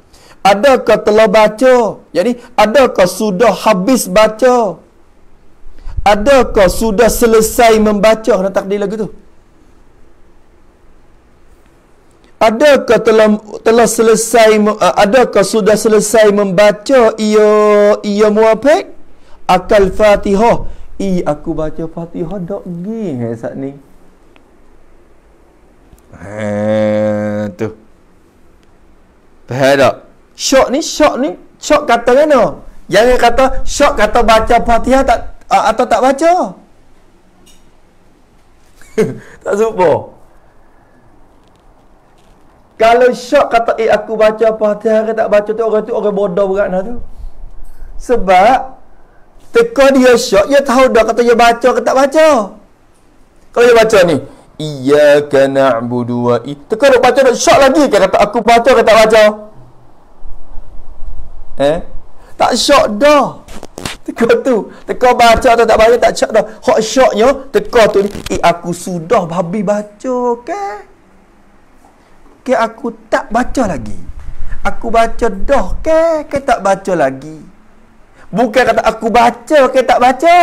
Speaker 1: Adakah telah baca? Jadi, adakah sudah habis baca? Adakah sudah selesai membaca dan takdir lagu tu? Adakah telah telah selesai eh, adakah sudah selesai membaca ia ia muafiq akal Fatihah? I aku baca Fatihah dok gi eh sat ni. Ha tu. Faham tak? syok ni syok ni syok kata mana jangan kata syok kata baca fatihah tak ah, atau tak baca tak serupa kalau syok kata eh aku baca fatihah ke tak baca tu orang tu orang bodoh berat lah tu sebab teka dia syok dia tahu dah kata dia baca ke tak baca kalau dia baca ni Iyaka na'budu wa i Teka baca nak syok lagi Kata aku baca tak baca Eh? Tak syok dah. Teka tu. Teka baca tu tak baca tak syok dah. Hak syoknya teka tu ni. Eh aku sudah babi baca ke? Ke aku tak baca lagi? Aku baca dah ke? Ke tak baca lagi? Bukan kata aku baca ke tak baca?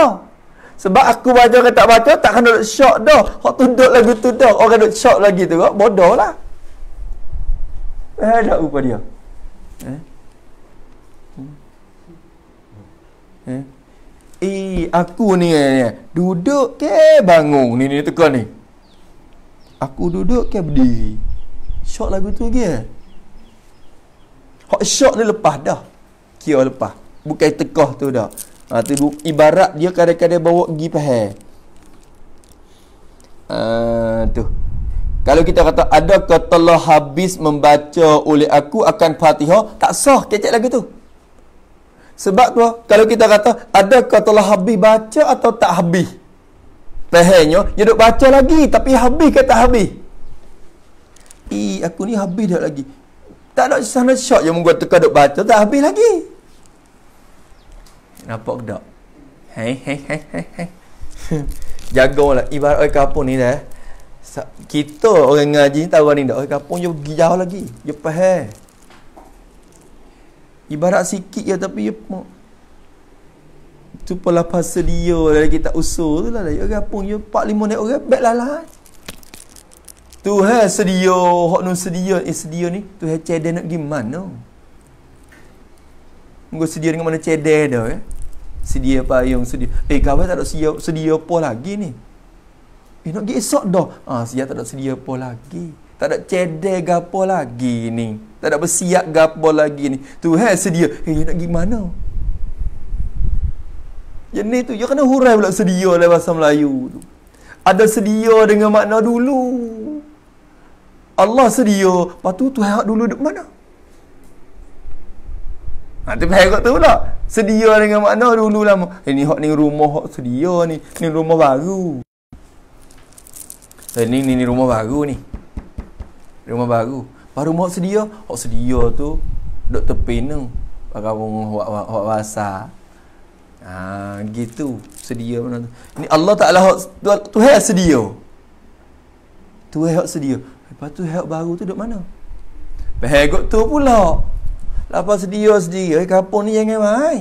Speaker 1: Sebab aku baca ke tak baca tak kena duduk syok dah. Hak tu duduk lagu tu dah. Orang duduk syok lagi tu. Bodoh lah. Eh, tak rupa dia. Eh? Eh, eh aku ni eh, eh, duduk ke bangun ni ni tukar ni. Aku duduk ke berdiri. Syok lagu tu ke? Eh? Hak syok ni lepas dah. Kira lepas. Bukan tekah tu dah. Ha, tu ibarat dia kadang-kadang bawa pergi pahal. Uh, tu. Kalau kita kata ada telah habis membaca oleh aku akan Fatihah, tak sah kecek lagu tu. Sebab tu kalau kita kata adakah telah habis baca atau tak habis? Pehenyo, dia duk baca lagi tapi habis ke tak habis? I aku ni habis dah lagi. Tak ada sana syok yang mungkin teka duk baca tak habis lagi. Nampak tak? Hei hei hei hei hei. Jagolah ibarat oi kapung ni dah. Eh. Kita orang ngaji tahu ni dah oi kapung dia jauh lagi. Dia pehe. Ibarat sikit ya tapi ya tu pula pasal dia dari lah, kita usul tu lah dia orang pun dia empat lima naik orang baik lah lah tu ha sedia hak nun sedia eh sedia ni tu ha cedek nak pergi mana Munggu sedia dengan mana cedek dah eh? sedia payung sedia eh kawan tak ada sedia, sedia apa lagi ni eh nak pergi esok dah ah sedia tak ada sedia apa lagi tak ada cedek apa lagi ni tak ada bersiap gapo lagi ni Tuhan sedia eh hey, nak pergi mana yang ni tu dia kena hurai pula sedia dalam bahasa Melayu tu ada sedia dengan makna dulu Allah sedia lepas tu Tuhan hak dulu duduk mana Ha, tu payah tu pula. Sedia dengan makna dulu lama. Eh, ni hok ni rumah hok sedia ni. Ni rumah baru. Eh, ni, ni, ni rumah baru ni. Rumah baru. Baru mau sedia, hok sedia tu dok tepin tu. hok rasa. Ah ha, gitu sedia mana tu. Ni Allah Taala hok tu hak sedia. Tu hak sedia. Lepas tu hak baru tu dok mana? Pehegot tu pula. Lepas sedia sedia, eh, kapun ni jangan mai.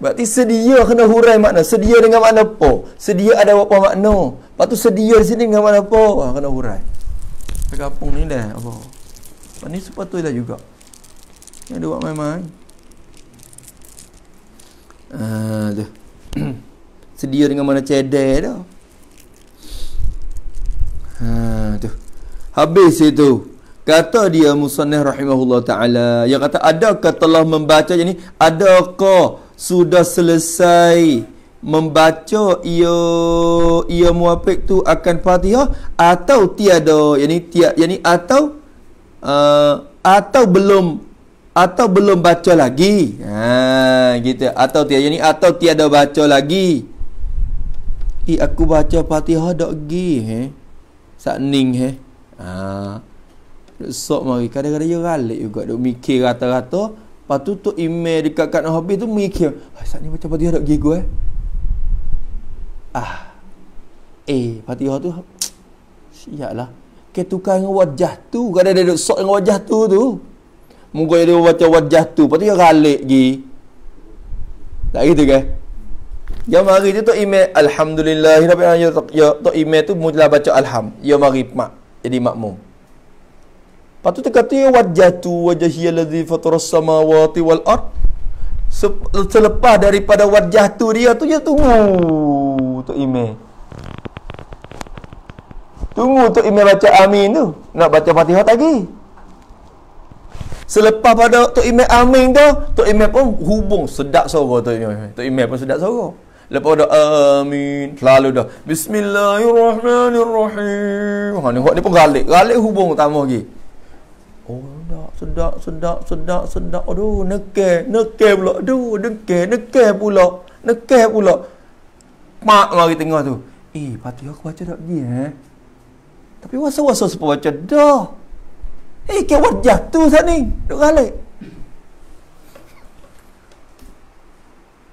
Speaker 1: Berarti sedia kena hurai makna. Sedia dengan makna apa? Sedia ada apa makna? Lepas tu sedia di sini dengan makna apa? Wah, kena hurai kapung ni dah Allah sebab ni sepatutnya lah juga yang dia buat memang aduh sedia dengan mana cedek dah ha tu habis itu kata dia musannif rahimahullah taala yang kata adakah telah membaca ini adakah sudah selesai membaca ia ia muafiq tu akan Fatihah atau tiada yakni tiada yakni atau uh, atau belum atau belum baca lagi ha gitu atau tiada yakni atau tiada baca lagi i aku baca Fatihah dak gi he sakning he ha sok mari kadang-kadang dia ralik juga dok mikir rata-rata Lepas tu tu email dekat kat habis tu mikir Saat ni macam Fatihah dak gi gua eh ah eh Fatihah tu siaplah ke tukar dengan wajah tu kada dia duk sok dengan wajah tu tu muka dia baca wajah tu patu dia galak gi tak gitu ke dia ya, mari tu tok imam alhamdulillah tapi ayo ya, tok yo ya, tok imam tu mula baca alham dia mari mak jadi makmum patu tu kata wajah tu wajah hiya ladzi fatara samawati wal ard selepas daripada wajah tu dia tu dia tunggu tu Imeh tunggu Tok Imeh baca amin tu nak baca fatihah lagi selepas pada tu Imeh amin tu tu Imeh pun hubung sedap suara tu. Imeh Tok Imeh pun sedap suara lepas dah amin lalu dah bismillahirrahmanirrahim ha ni dia pun galik galik hubung tambah lagi oh sedak sedak sedak sedak sedak aduh nekel nekel pula aduh nekel nekel pula nekel pula mak lagi tengah tu eh patut aku baca tak dia eh tapi wasa-wasa sepa baca dah eh kau wajah tu sat ni duk galak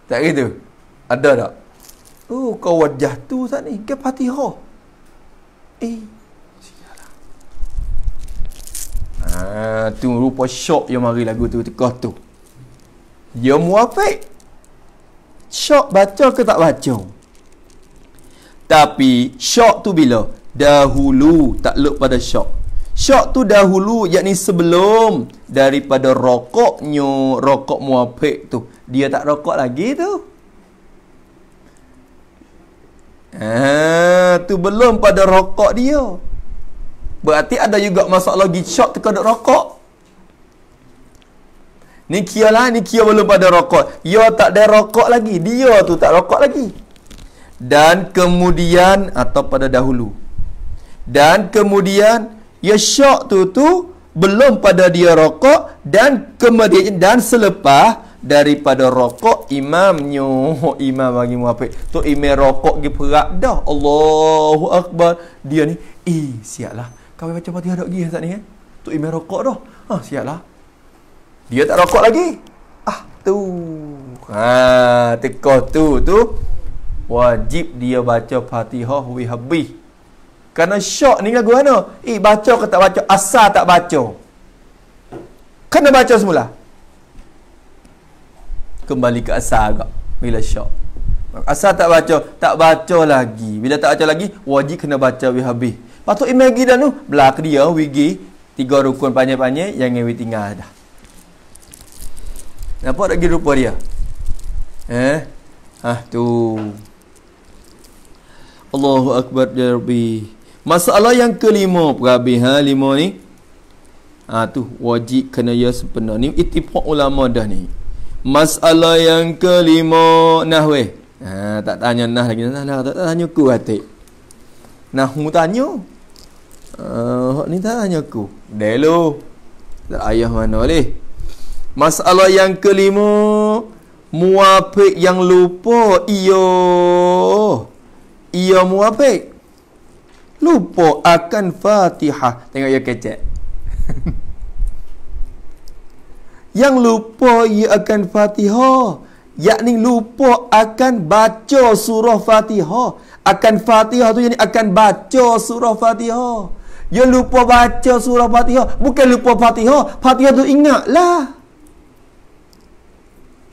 Speaker 1: tak gitu ada tak oh kau wajah tu sat ni ke patihah eh Ah, tu rupa shock yang mari lagu tu kau tu. Dia muafik. Shock baca ke tak baca? Tapi shock tu bila? Dahulu tak luk pada shock. Shock tu dahulu yakni sebelum daripada rokoknya rokok muafik tu. Dia tak rokok lagi tu. Ah, tu belum pada rokok dia. Berarti ada juga masalah gicak terkadut rokok. Ni kia lah, ni kia belum pada rokok. Ya tak ada rokok lagi. Dia tu tak rokok lagi. Dan kemudian, atau pada dahulu. Dan kemudian, ya syok tu tu, belum pada dia rokok. Dan kemudian, dan selepas, daripada rokok imam imamnya imam bagi muafiq tu imam rokok gi perak dah Allahu akbar dia ni eh siap lah kau boleh baca fatihah tak pergi saat ni eh? Tok Imam rokok dah. Ha, siap lah. Dia tak rokok lagi. Ah, tu. Ha, teka tu, tu. Wajib dia baca fatihah habih Kerana syok ni lagu mana? Eh, baca ke tak baca? Asal tak baca. Kena baca semula. Kembali ke asal agak. Bila syok. Asal tak baca, tak baca lagi. Bila tak baca lagi, wajib kena baca wih habih Patut imagi dah tu belak dia wigi tiga rukun panjang-panjang yang ngewi tinggal dah. Nampak lagi rupa dia. Eh? Ah tu. Allahu akbar ya Rabbi. Masalah yang kelima perabih ha lima ni. Ah tu wajib kena ya sempena ni ittifaq ulama dah ni. Masalah yang kelima nah weh. Ha, tak tanya nah lagi nah, nah, tak, tak tanya ku hati. Nah mu tanya. Uh, ni tanya aku. Delo. Tak ayah mana leh. Masalah yang kelima. Muapik yang lupa iyo. Iyo muapik. Lupa akan fatihah. Tengok ia ya kecek. yang lupa ia ya akan fatihah. Yakni lupa akan baca surah fatihah. Akan fatihah tu jadi akan baca surah fatihah. Dia lupa baca surah Fatihah. Bukan lupa Fatihah. Fatihah tu ingatlah.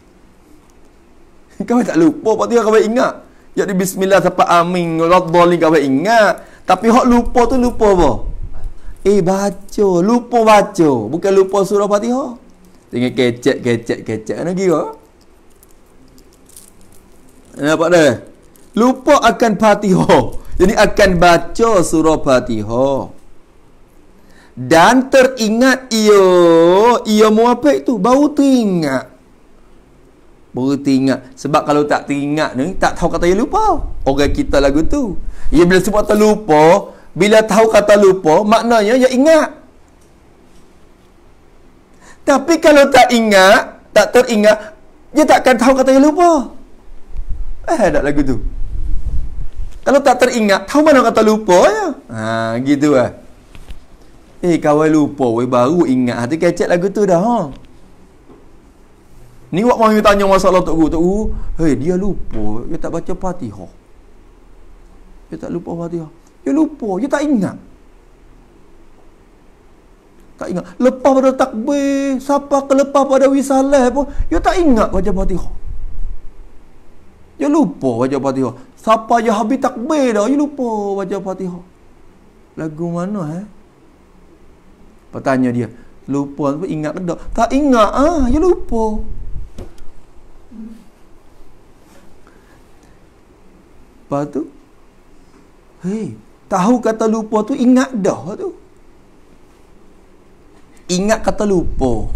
Speaker 1: Kau tak lupa Fatihah kau ingat. Jadi bismillah sampai amin. Radhali kau ingat. Tapi hak lupa tu lupa apa? Eh baca, lupa baca. Bukan lupa surah Fatihah. Tinggal kecek kecek kecek lagi kau. apa dah? Lupa akan Fatihah. Jadi akan baca surah Fatihah dan teringat ia ia muapek tu baru teringat baru teringat sebab kalau tak teringat ni tak tahu kata ia lupa orang kita lagu tu ia bila sebab lupa bila tahu kata lupa maknanya ia ingat tapi kalau tak ingat tak teringat ia takkan tahu kata ia lupa eh tak lagu tu kalau tak teringat tahu mana kata lupa ya ha gitu ah eh? Eh kawan lupa we baru ingat hati kecek lagu tu dah ha. Ni wak mau tanya masalah tok guru, tok guru, hey, dia lupa, dia tak baca Fatihah. Dia tak lupa Fatihah. Dia lupa, dia tak ingat. Tak ingat. Lepas pada takbir, siapa kelepas pada wisalah pun, dia tak ingat baca Fatihah. Dia lupa baca Fatihah. Siapa dia habis takbir dah, dia lupa baca Fatihah. Lagu mana eh? Pertanya dia, lupa apa ingat ke tak? Tak ingat ah, ya lupa. Lepas tu, hei, tahu kata lupa tu ingat dah tu. Ingat kata lupa.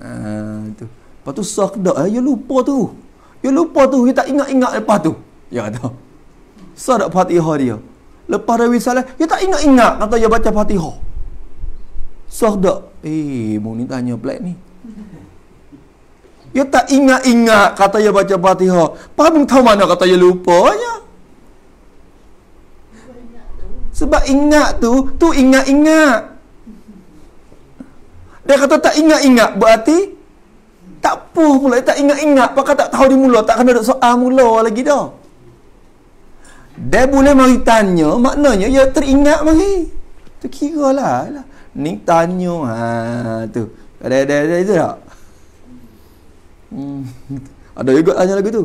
Speaker 1: Ah, tu. Lepas tu sah ke tak? Ah, ya lupa tu. Ya lupa tu, dia tak ingat-ingat lepas tu. Ya tu. Sah tak Fatihah dia? Lepas Dewi wisalah, Dia tak ingat-ingat Kata dia baca Fatihah Sahdak Eh Mau ni tanya black ni Dia tak ingat-ingat Kata dia baca Fatihah Paham tahu mana Kata dia lupanya Sebab ingat tu Tu ingat-ingat Dia kata tak ingat-ingat Berarti Tak puh pula Dia tak ingat-ingat Pakai tak tahu di mula Tak kena ada soal mula lagi dah dia boleh mari tanya, maknanya dia teringat mari. Tu kira lah. lah. Ni tanya, ha, tu. Ada, ada, ada, itu tak? Hmm. Ada juga tanya lagu tu.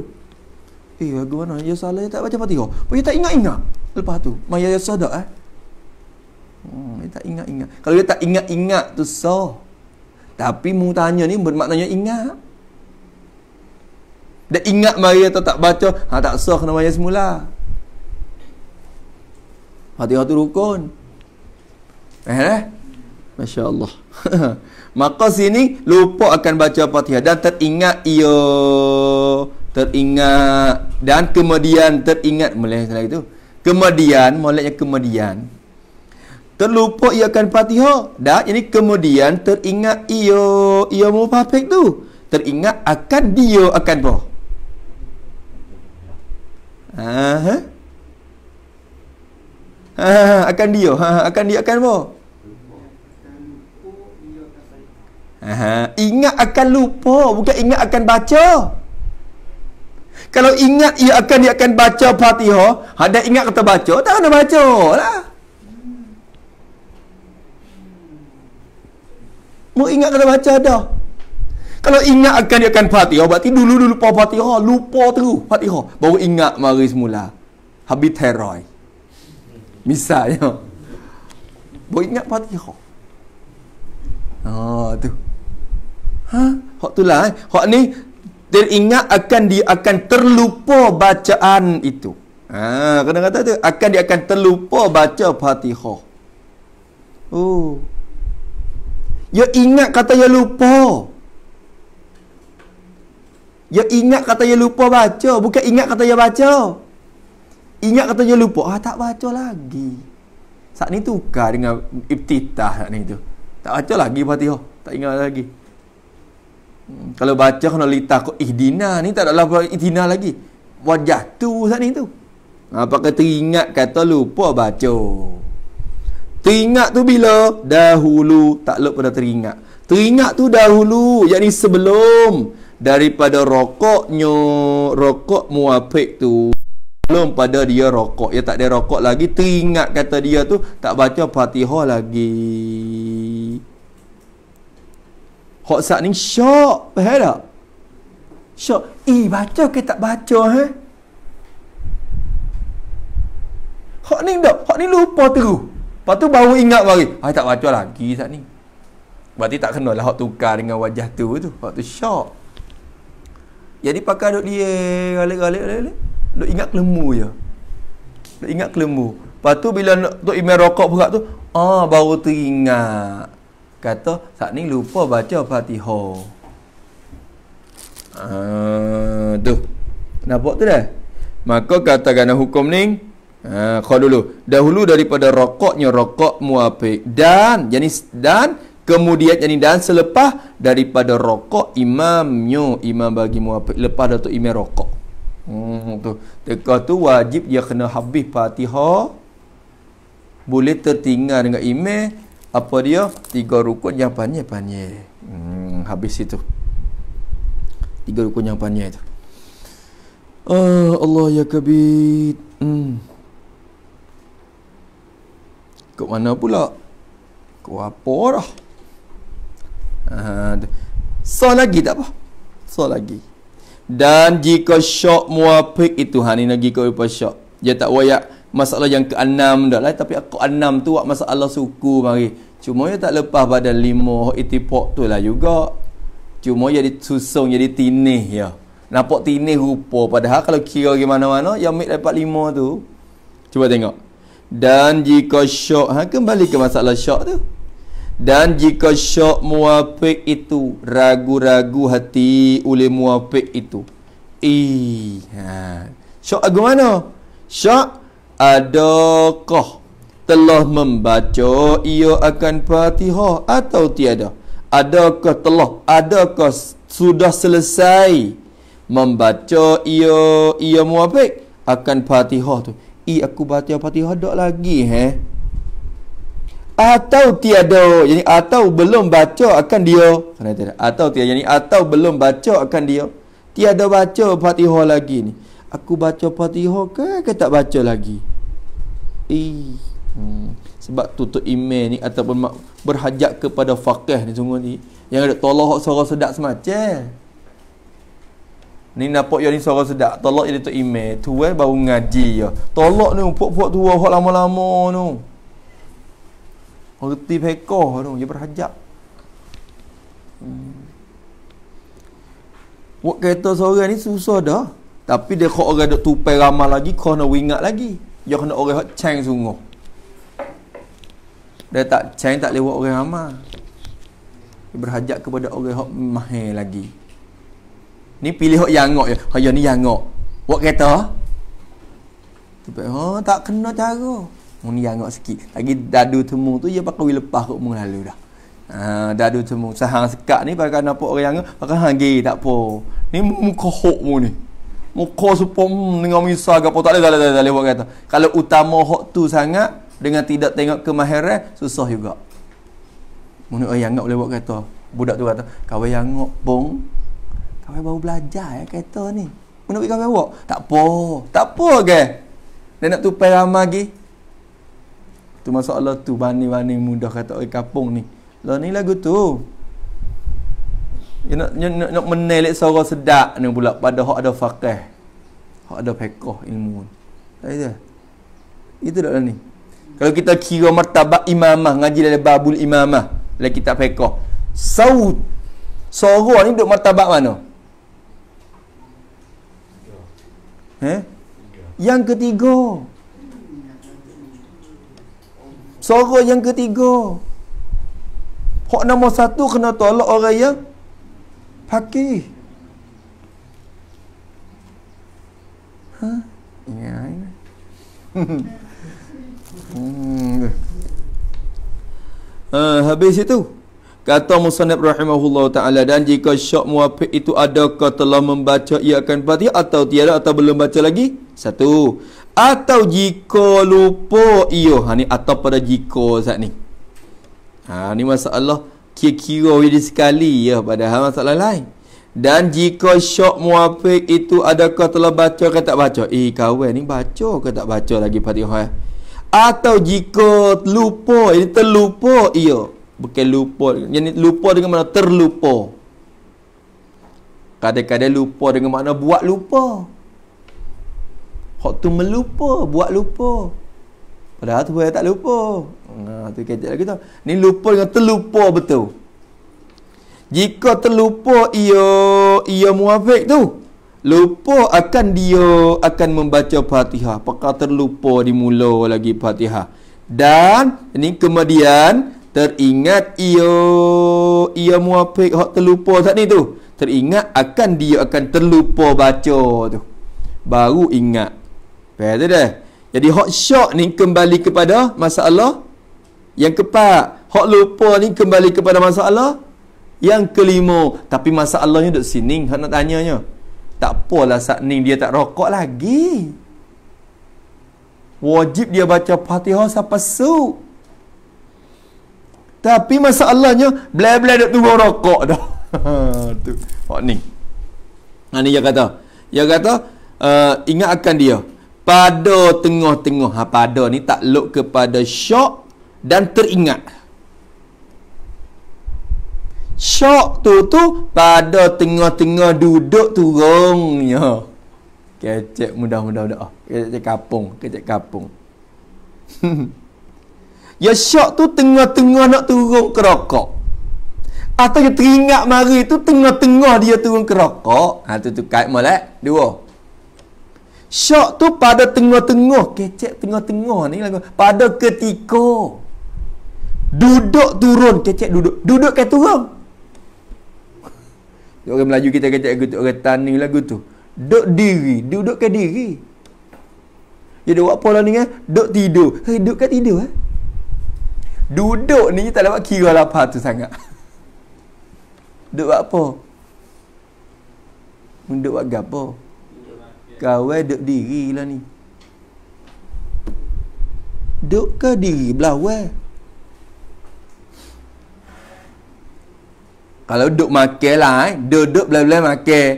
Speaker 1: Eh, lagu mana? Dia salah, dia tak baca patiho. Oh, dia tak ingat-ingat. Lepas tu, maya dia sadak, eh. Hmm, dia tak ingat-ingat. Kalau dia tak ingat-ingat, tu so. Tapi mu tanya ni bermaknanya ingat. Dia ingat Maria atau tak baca, ha, tak so, kena maya semula. Fatihah tu rukun. Eh? eh? Masya Allah. Maka sini lupa akan baca Fatihah dan teringat ia. Teringat. Dan kemudian teringat. Mulai lagi itu. Kemudian, mulai kemudian. Terlupa ia akan Fatihah. Dan ini kemudian teringat ia. Ia mufafik tu. Teringat akan dia akan boh. Aha. Uh-huh. Ha, ha, ha, akan dia ha, akan dia akan apa Aha, ingat akan lupa bukan ingat akan baca kalau ingat ia akan dia akan baca Fatihah, ada ingat kata baca, tak ada baca lah. Mau ingat kata baca dah. Kalau ingat akan dia akan Fatihah, berarti dulu-dulu lupa Fatihah, lupa terus Fatihah. Baru ingat mari semula. Habis teroy. Misalnya Boleh ingat Fatihah Oh tu Ha? Hak tu lah eh? Hak ni Teringat akan dia akan terlupa bacaan itu Ha, kena kata tu Akan dia akan terlupa baca Fatihah Oh Ya ingat kata ya lupa Ya ingat kata ya lupa baca Bukan ingat kata ya baca Ingat katanya lupa. Ah tak baca lagi. Saat ni tukar dengan iftitah saat ni tu. Tak baca lagi Fatihah. Tak ingat lagi. Hmm, kalau baca kena litah kok ihdina ni tak adalah ihdina lagi. Wajah tu saat ni tu. Apakah teringat kata lupa baca. Teringat tu bila? Dahulu tak lupa dah teringat. Teringat tu dahulu, yakni sebelum daripada rokoknya rokok muafik tu belum pada dia rokok ya tak ada rokok lagi teringat kata dia tu tak baca fatihah lagi hok sat ni syok faham tak syok i eh, baca ke tak baca he hok ni dak hok ni lupa tu. lepas tu baru ingat lagi, ai ah, tak baca lagi sat ni berarti tak kena lah hok tukar dengan wajah tu tu hok tu syok jadi pakar duk dia galak-galak-galak duk ingat kelembu je duk ingat kelembu lepas tu bila tu Imel rokok pula tu ah baru ingat, kata saat ni lupa baca fatihah ah, tu nampak tu dah maka katakan hukum ni ah, kau dulu dahulu daripada rokoknya rokok muapik dan jenis dan Kemudian jadi dan selepas daripada rokok imamnya imam bagi muafiq lepas datuk imam rokok. Hmm tu. Teka tu wajib dia kena habis Fatihah. Boleh tertinggal dengan imam apa dia tiga rukun yang panjang-panjang. Hmm habis itu. Tiga rukun yang panjang itu. Ah Allah ya kabir. Hmm. Kok mana pula? Kau apa dah? Ah, so lagi tak apa. So lagi. Dan jika syok muafiq itu Ha ni lagi kau lupa syok Dia tak wayak masalah yang ke-6 dah lah Tapi aku ke-6 tu buat masalah suku mari Cuma dia tak lepas pada lima itipok tu lah juga Cuma dia disusung jadi tinih ya Nampak tinih rupa Padahal kalau kira ke mana-mana Yang ambil dapat lima tu Cuba tengok Dan jika syok ha, Kembali ke masalah syok tu dan jika syok muafiq itu Ragu-ragu hati oleh muafiq itu Ih ha. Syok lagu mana? Syok Adakah Telah membaca ia akan fatihah Atau tiada Adakah telah Adakah sudah selesai Membaca ia Ia muafiq Akan fatihah tu Ih aku baca fatihah Tak lagi heh atau tiada jadi atau belum baca akan dia atau tiada jadi atau belum baca akan dia tiada baca Fatihah lagi ni aku baca Fatihah ke ke tak baca lagi I. hmm. sebab tutup email ni ataupun mak, berhajat kepada faqih ni semua ni yang ada tolak suara sedap semacam Ni nampak yang ni suara sedap Tolak dia tu email Tu eh baru ngaji ya Tolak ni Puk-puk tu Hak lama-lama ni Orang reti pekoh tu, dia berhajak. Hmm. Buat kereta seorang ni susah dah. Tapi dia kok orang duk tupai ramah lagi, kau nak wingat lagi. Dia kena orang hot chang sungguh. Dia tak ceng tak lewat orang ramah. Dia berhajak kepada orang hot mahir lagi. Ni pilih orang yang ngok je. Ya. Hayo ni yang ngok. Buat kereta. oh, tak kena cara. Muniang ngok sikit. Lagi dadu temu tu dia pakai lepas kok mung lalu dah. Ha dadu temu sahang sekak ni pakai nampak orang yang pakai hanggi tak apa. Ni muka hok mu ni. Muka supom hmm, dengan misa gapo tak leh tak dah buat kata. Kalau utama hok tu sangat dengan tidak tengok kemahiran susah juga. Muni orang yang ngok boleh buat kata. Budak tu kata, kawai yang ngok pong kawai baru belajar ya eh, kata ni. Mun nak kawai buat tak apa. Tak apa ke? Dia nak tupai ramah lagi. Tu masalah tu Bani-bani mudah kata Oi kapung ni Lah ni lagu tu Ya nak, nak, nak, nak menelik suara sedap ni pula Pada hak ada faqih Hak ada pekoh ilmu Tak lah, itu Itu tak lah ni Kalau kita kira martabak imamah Ngaji dari babul imamah Lai kita pekoh Saud Suara ni duduk martabak mana? Eh? Yang ketiga Suara yang ketiga Hak nama satu kena tolak orang yang Fakih Ha? Ya, ya. hmm. Uh, habis itu Kata Musanib rahimahullah ta'ala Dan jika syok muwafiq itu adakah telah membaca ia akan fatih Atau tiada atau belum baca lagi Satu Atau jika lupa ia ha, ni, Atau pada jika saat ni ha, Ni masalah Kira-kira jadi sekali ya Padahal masalah lain Dan jika syok muwafiq itu adakah telah baca kata tak baca Eh kawan ni baca ke tak baca lagi pati fatih eh? Atau jika lupa Ini terlupa ia Bukan lupa Yang ni lupa dengan mana terlupa Kadang-kadang lupa dengan mana buat lupa Hak tu melupa, buat lupa Padahal tu tak lupa Nah, tu kata lagi tu Ni lupa dengan terlupa betul Jika terlupa ia ia muafiq tu Lupa akan dia akan membaca fatihah Apakah terlupa dimula lagi fatihah dan ini kemudian teringat ia ia muafiq hak terlupa saat ni tu teringat akan dia akan terlupa baca tu baru ingat betul dah jadi hak syak ni kembali kepada masalah yang keempat hak lupa ni kembali kepada masalah yang kelima tapi masalahnya duduk sini hak nak tanyanya tak apalah saat ni dia tak rokok lagi wajib dia baca fatihah sampai su. Tapi masalahnya Belah-belah duk turun rokok dah tu. Oh ni Ha ni dia kata Dia kata uh, eh, Ingat akan dia Pada tengah-tengah Ha pada ni tak look kepada syok Dan teringat Syok tu tu Pada tengah-tengah duduk turunnya Kecek mudah-mudah Kecek kapung Kecek kapung Ya syak tu tengah-tengah nak turun ke rokok Atau dia ya, teringat mari tu tengah-tengah dia turun ke rokok Ha tu tu kait molek eh? Dua Syak tu pada tengah-tengah Kecek tengah-tengah ni lagu Pada ketika Duduk turun Kecek duduk Duduk ke turun Orang Melayu kita kata gitu Orang Tani lagu tu Duduk diri Duduk ke diri Jadi ya, buat apa lah ni kan Duduk tidur Duduk ke tidur eh? Duduk ni tak dapat kira lapar tu sangat Duduk buat apa? Duduk buat gapo? Kawai duduk diri lah ni Duduk ke diri belawai? Kalau duduk makan lah eh Duduk belah-belah makan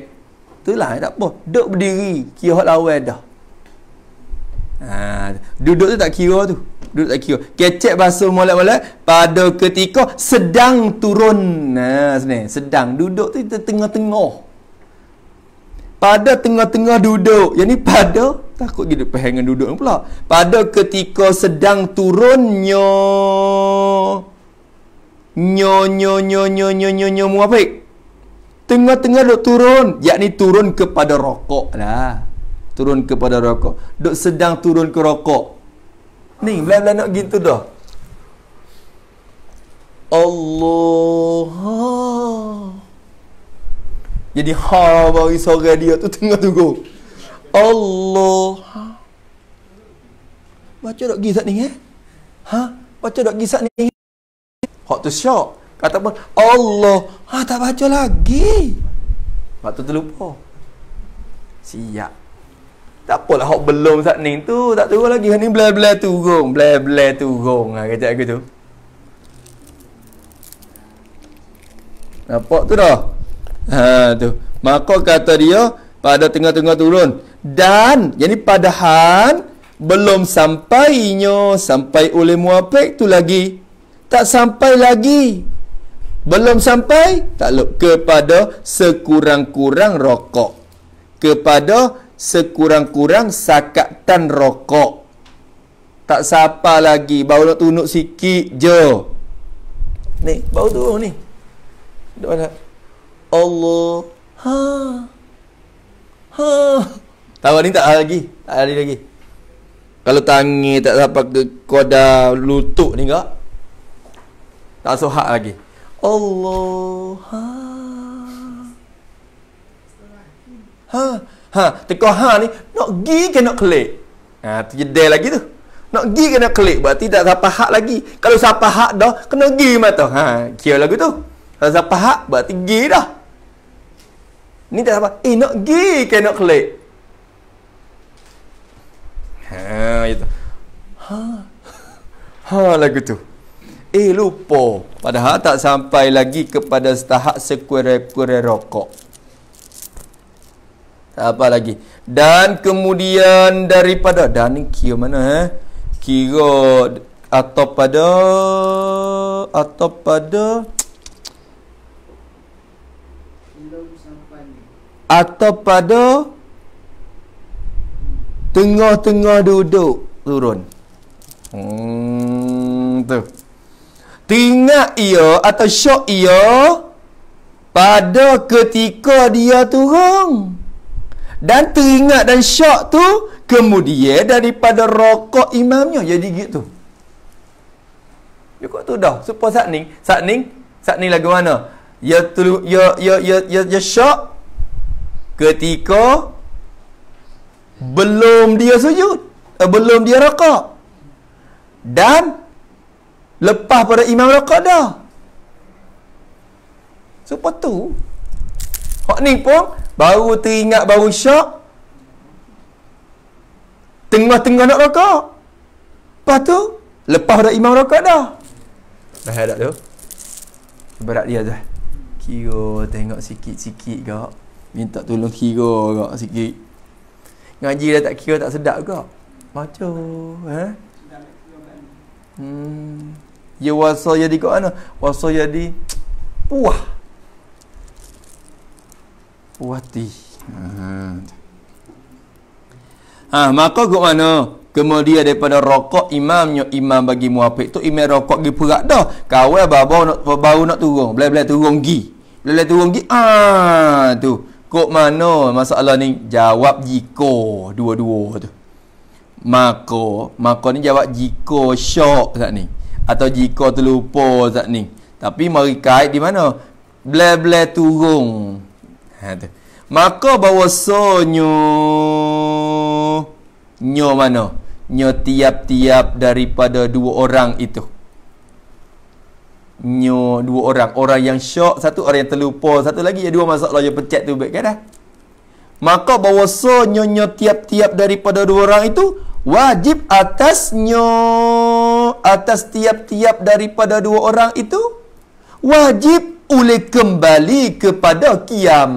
Speaker 1: Itulah eh, tak apa Duduk berdiri Kira hot lawai dah Ha, duduk tu tak kira tu duduk tak kira. Kecek basuh molek-molek pada ketika sedang turun. Ha, nah, sini. Sedang duduk tu tengah-tengah. Pada tengah-tengah duduk. Yang ni pada takut gitu pengen duduk pula. Pada ketika sedang turunnya nyo nyo nyo nyo nyo nyo nyo nyo apa? Tengah-tengah duk turun, yakni turun kepada rokok lah. Turun kepada rokok. Duk sedang turun ke rokok. Ni bila-bila nak tu dah. Allah. Jadi ha bagi sore dia tu tengah tunggu. Allah. Baca dak gisat ni eh? Ha? Baca dak gisat ni. Hak tu syok. Kata pun Allah. Ha tak baca lagi. Waktu tu terlupa. Siap tak apalah hok belum sat ni tu tak turun lagi ni bla bla turun bla bla turun ah ha, kejap aku tu nampak tu dah ha tu maka kata dia pada tengah-tengah turun dan jadi padahan belum sampainya sampai oleh muapek tu lagi tak sampai lagi belum sampai tak kepada sekurang-kurang rokok kepada sekurang-kurang sakatan rokok. Tak sapa lagi. bau nak tunuk sikit je. Ni, bau tu ni. Duk mana? Allah. Ha. Ha. Tahu ni tak ada lagi. Tak ada lagi. Kalau tangi tak sapa ke koda lutut ni kak. Tak sohak lagi. Allah. Ha. Ha. Ha, teka ha ni nak gi ke nak klik. Ha, terjedel lagi tu. Nak gi ke nak klik berarti tak siapa hak lagi. Kalau siapa hak dah kena gi mata. Ha, kira lagu tu. Kalau siapa hak berarti gi dah. Ni tak apa. Eh nak gi ke nak klik. Ha, itu. Ha. Ha lagu tu. Eh lupa. Padahal tak sampai lagi kepada setahap sekuere-kuere rokok apa lagi dan kemudian daripada dan ni kira mana eh kira atau pada atau pada atau pada tengah-tengah duduk turun hmm tu tingat ia atau syok ia pada ketika dia turun dan teringat dan syak tu kemudian daripada rokok imamnya jadi gitu. Ya kok tu dah. Supaya saat ni, saat ni, saat ni lagu mana? Ya tu ya ya ya ya, ya syak ketika belum dia sujud, eh, belum dia rokok. Dan lepas pada imam rokok dah. Supaya tu. Hak ni pun Baru teringat baru syak Tengah-tengah nak rokok Lepas tu Lepas dah imam rokok dah Dah tak tu Berat dia tu Kira tengok sikit-sikit kak Minta tolong kira kak sikit Ngaji dah tak kira tak sedap kak Macam eh? Ha? Hmm. Ya wasa jadi kat mana? Wasa jadi Wah puati. Ha. ha maka ke mana? Kemudian daripada rokok imamnya imam bagi muafiq tu imam rokok gi perak dah. Kawe babau nak baru nak turun, bela-bela turun gi. Bela-bela turun gi. Ah tu. Kok mana masalah ni? Jawab jiko dua-dua tu. Mako, mako ni jawab jiko syok sat ni. Atau jiko terlupa sat ni. Tapi mari kait di mana? Bela-bela turun ha, tu. Maka bawa so nyo Nyo mana? Nyo tiap-tiap daripada dua orang itu Nyo dua orang Orang yang syok Satu orang yang terlupa Satu lagi ya dua masalah yang pecat tu Baik kan Maka bawa so nyo nyo tiap-tiap daripada dua orang itu Wajib atas nyo Atas tiap-tiap daripada dua orang itu wajib oleh kembali kepada kiam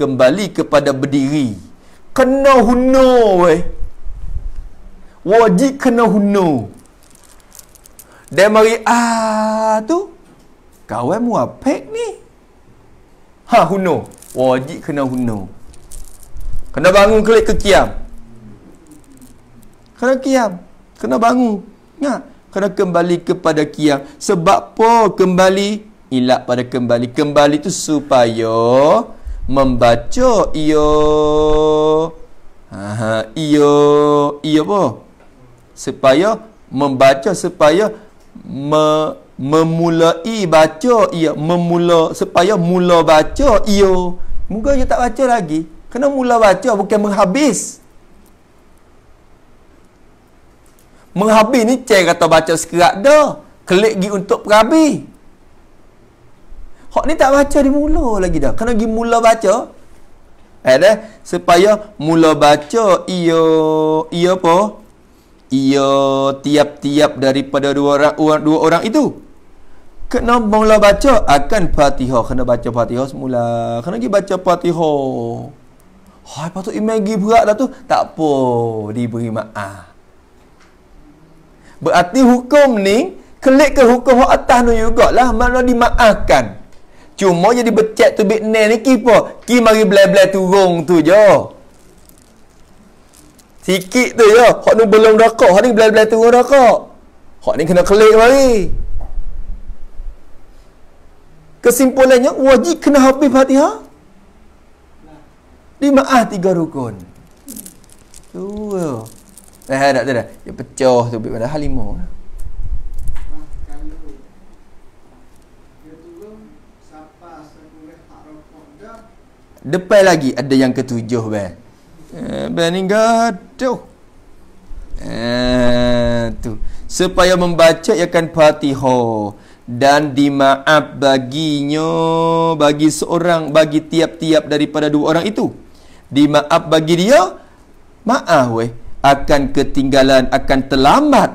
Speaker 1: kembali kepada berdiri kena huno weh wajib kena huno dan mari ah tu kawan mu apa ni ha huno wajib kena huno kena bangun klik ke kiam kena kiam kena bangun ingat kena kembali kepada kiam sebab apa kembali ilat pada kembali kembali tu supaya membaca io, ha io io apa supaya membaca supaya me, memulai baca iyo memula supaya mula baca iyo moga dia tak baca lagi kena mula baca bukan menghabis Menghabi ni cek kata baca sekerat dah. Klik gi untuk perhabi. Hak ni tak baca di mula lagi dah. Kena gi mula baca. Eh dah. Supaya mula baca ia ia apa? Ia tiap-tiap daripada dua orang dua orang itu. Kena mula baca akan fatihah. Kena baca fatihah semula. Kena gi baca fatihah. Hai, patut imej gi berat dah tu. Tak apa. Diberi maaf. Berarti hukum ni Kelik ke hukum hak atas tu juga lah Mana dimaafkan Cuma jadi becek tu bit nail ni kipa Ki mari belai-belai turung tu je Sikit tu je Hak ni belum rakak Hak ni belai-belai turung rakak Hak ni kena kelik mari Kesimpulannya Wajib kena habis fatiha Dimaaf tiga rukun Dua Dah eh, ada dah. Dia pecah tu bib dah lima. Depan lagi ada yang ketujuh bang. Eh, bang ni gaduh. Eh, tu. Supaya membaca ikan fatihah dan dimaaf baginya bagi seorang bagi tiap-tiap daripada dua orang itu. Dimaaf bagi dia maaf weh akan ketinggalan akan terlambat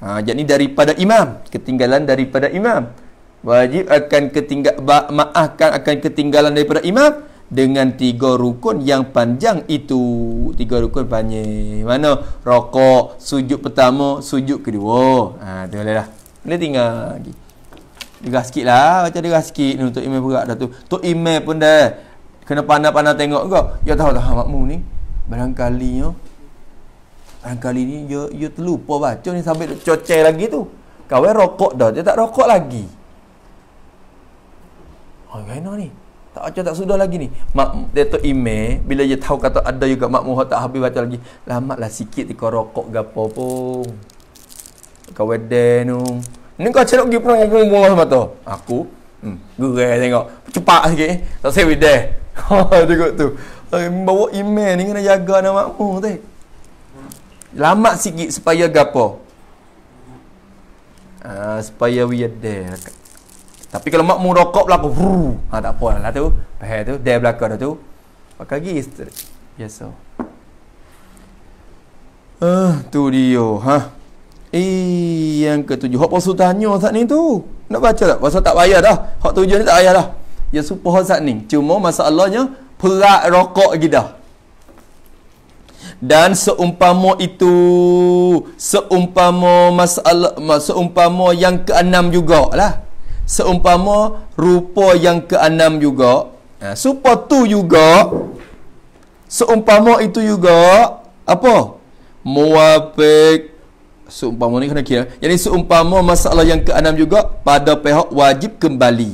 Speaker 1: ha jadi daripada imam ketinggalan daripada imam wajib akan ketinggal maafkan akan ketinggalan daripada imam dengan tiga rukun yang panjang itu tiga rukun panjang mana rokok sujud pertama sujud kedua ha tu boleh dah boleh tinggal lagi Degah sikit lah Baca degah sikit ni Untuk email pun dah tu Untuk email pun dah Kena pandai-pandai tengok kau Ya tahu tak Makmu ni Barangkali yo. Ya, dan ah, kali ni dia, dia terlupa baca ni sampai coceh lagi tu. Kawan rokok dah, dia tak rokok lagi. Oh, gaino ni. Tak baca tak sudah lagi ni. Mak dia tu email bila dia tahu kata ada juga mak muha tak habis baca lagi. Lama lah, sikit dia rokok gapo pun. Kawan dan ni. Ni kau cerok pergi pun aku mau sama tu. Aku hmm gerai tengok. Cepat sikit. Eh. Tak sewi deh. Ha tengok tu. Eh, bawa email ni kena jaga nama mak muha tu. Eh lama sikit supaya gapo? Ha, supaya we ada. Tapi kalau makmu rokok belaka, ha, ah, tak apa lah tu. Pahal tu, dia belaka dah tu. Pakai lagi. Biasa. Ah, uh, tu dia. Ha. Eh, yang ketujuh. Hak pasal tanya saat ni tu. Nak baca tak? Pasal tak payah dah. Hak tujuh ni tak payah dah. Ya, supaya saat ni. Cuma masalahnya, perak rokok lagi dah dan seumpama itu seumpama masalah seumpama yang keenam lah seumpama rupa yang keenam juga ha supa tu juga seumpama itu juga apa muafik seumpama ni kena kira jadi seumpama masalah yang ke keenam juga pada pihak wajib kembali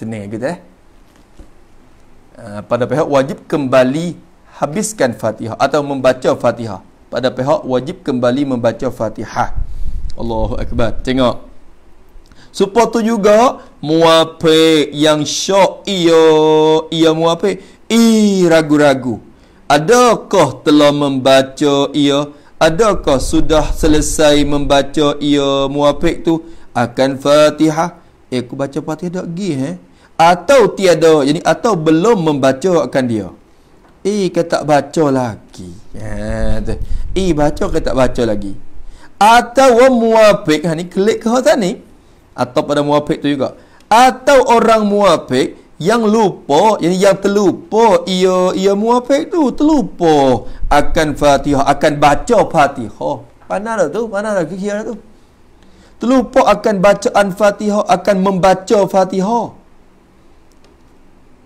Speaker 1: senang kita eh ha, pada pihak wajib kembali habiskan Fatihah atau membaca Fatihah. Pada pihak wajib kembali membaca Fatihah. Allahu Akbar. Tengok. Supaya tu juga muape yang syok iyo iya muape i ragu-ragu. Adakah telah membaca iyo? Adakah sudah selesai membaca iyo muape tu akan fatihah? Eh, baca fatihah tak gih eh? Atau tiada? Jadi atau belum membaca akan dia? I e kata tak baca lagi. Ha I e baca ke tak baca lagi. Atau muwafiq. Ha ni klik ke hotan ni? Atau pada muwafiq tu juga. Atau orang muwafiq yang lupa, yang yang terlupa ia ia muwafiq tu terlupa akan Fatihah, akan baca Fatihah. Mana tu? Mana dah kira tu? Terlupa akan bacaan Fatihah, akan membaca Fatihah.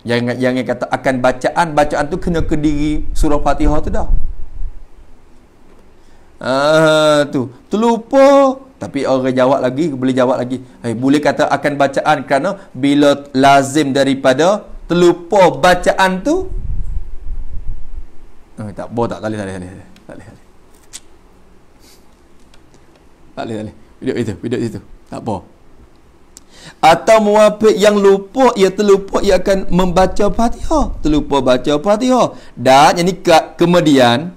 Speaker 1: Yang yang kata akan bacaan Bacaan tu kena kediri surah fatihah tu dah Ah tu Terlupa Tapi orang jawab lagi Boleh jawab lagi hey, eh, Boleh kata akan bacaan Kerana bila lazim daripada Terlupa bacaan tu eh, Tak boleh tak Tak boleh tak boleh Tak boleh tak Video itu Video itu Tak boleh atau muwafiq yang lupa Ia terlupa ia akan membaca fatihah Terlupa baca fatihah Dan yang ni ke- kemudian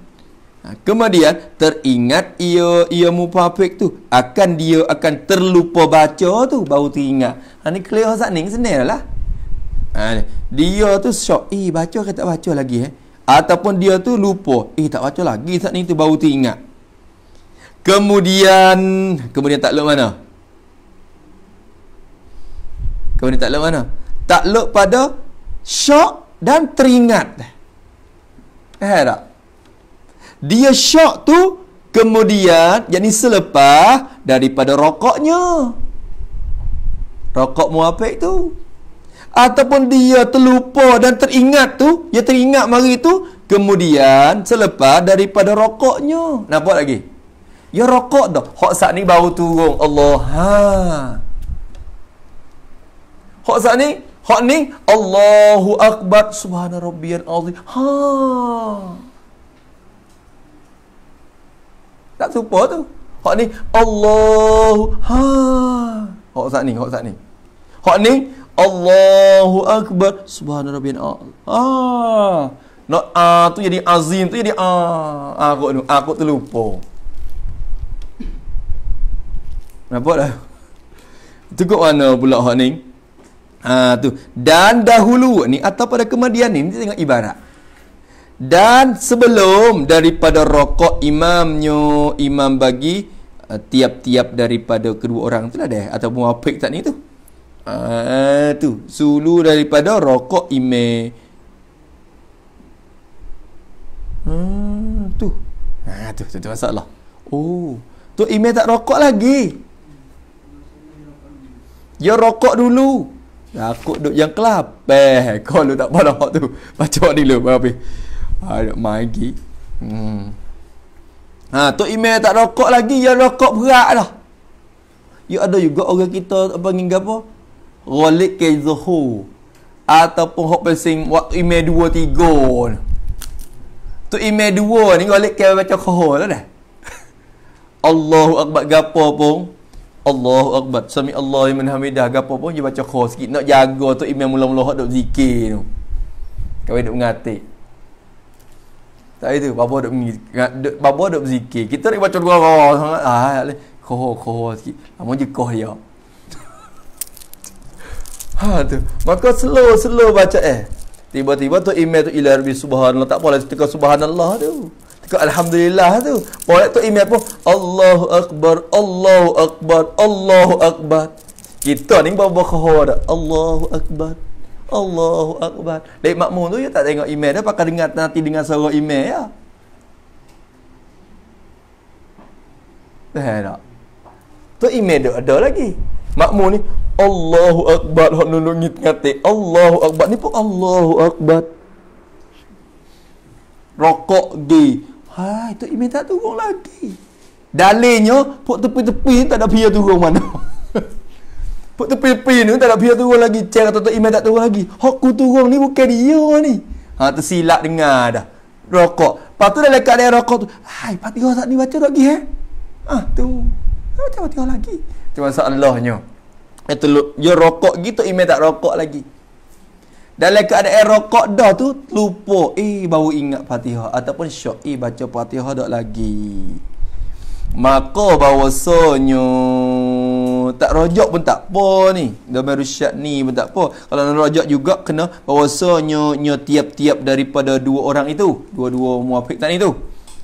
Speaker 1: ha, Kemudian teringat ia ia mufafiq tu akan dia akan terlupa baca tu baru teringat. Ha ni clear sat ning lah. Ha, dia tu syok eh baca ke tak baca lagi eh ataupun dia tu lupa eh tak baca lagi sat ning tu baru teringat. Kemudian kemudian tak lupa mana? Kau ni takluk mana? Takluk pada syok dan teringat. Eh tak? Dia syok tu kemudian jadi selepas daripada rokoknya. Rokok muapek tu. Ataupun dia terlupa dan teringat tu, dia teringat mari tu kemudian selepas daripada rokoknya. Nampak lagi? Ya rokok dah. Hak saat ni baru turun. Allah. Haa. Hak ni, hak ni Allahu Akbar Subhana Rabbiyal Azim. Ha. Tak serupa tu. Hak ni Allahu ha. Hak ni, hak ni, Hak ni Allahu Akbar Subhana Rabbiyal Azim. Ha. No, ah, tu jadi azim tu jadi ah, aku tu aku terlupa. Nampak dah. Cukup mana pula hak ni? Ah tu dan dahulu ni atau pada kemudian ni ni tengok ibarat. Dan sebelum daripada rokok imamnya imam bagi uh, tiap-tiap daripada kedua orang lah deh ataupun apa tak ni tu. Ah tu sulu daripada rokok imam. Hmm tu. Ha tu, tu tu masalah. Oh, tu imam tak rokok lagi. Dia ya, rokok dulu. Aku duduk yang kelap Eh kau lu tak pernah waktu tu Macam ni lu Berapa Ada ah, magi Hmm Ha tu email tak rokok lagi Ya rokok berat lah Ya ada juga orang kita Panggil apa Rolik ke Zohor Ataupun hot pressing Waktu email 2-3 Tu email dua ni Rolik ke macam kohol lah dah Allahu Akbar Gapa pun Allahu Akbar. Sami Allah yang menhamidah. Gapa pun dia baca khor sikit. Nak jaga tu imam mula-mula hak duk zikir tu. Kau duk mengatik. Tak itu. Bapa duk mengatik. Bapa duk zikir. Kita nak baca dua khor sangat. Ah, khor, khor sikit. Lama je khor ya. Ha tu. Maka slow, slow baca eh. Tiba-tiba tu imam tu ilah Rabbi Subhanallah. Tak boleh tekan Subhanallah tu. Kau Alhamdulillah tu Boleh tu email pun Allahu Akbar Allahu Akbar Allahu Akbar Kita ni bawa bawa kohor Allahu Akbar Allahu Akbar Dek makmum tu ya tak tengok email dia Pakai dengar nanti dengan suara email ya Dah tak Tu email dia ada lagi Makmum ni Allahu Akbar Hak nulungit Allahu Akbar Ni pun Allahu Akbar Rokok gay Hai, tu Imin tak turun lagi. Dalilnya, pok tepi-tepi ni tak ada pihak turun mana. pok tepi-tepi ni tak ada pihak turun lagi. Cek kata tu Imin tak turun lagi. Hakku turun ni bukan dia ni. Ha, tersilap dengar dah. Rokok. Lepas tu dah lekat dia rokok tu. Hai, pati kau tak ni baca lagi eh. Ha, tu. Baca pati kau lagi. Itu masalahnya. Itu, dia rokok gitu, Imin tak rokok lagi. Dalam keadaan rokok dah tu Lupa Eh baru ingat fatihah Ataupun syok Eh baca fatihah tak lagi Maka bawa sonyo Tak rojok pun tak apa ni Dalam rusyak ni pun tak apa Kalau nak rojok juga Kena bawa sonyo Nyo tiap-tiap daripada dua orang itu Dua-dua muafik tak ni tu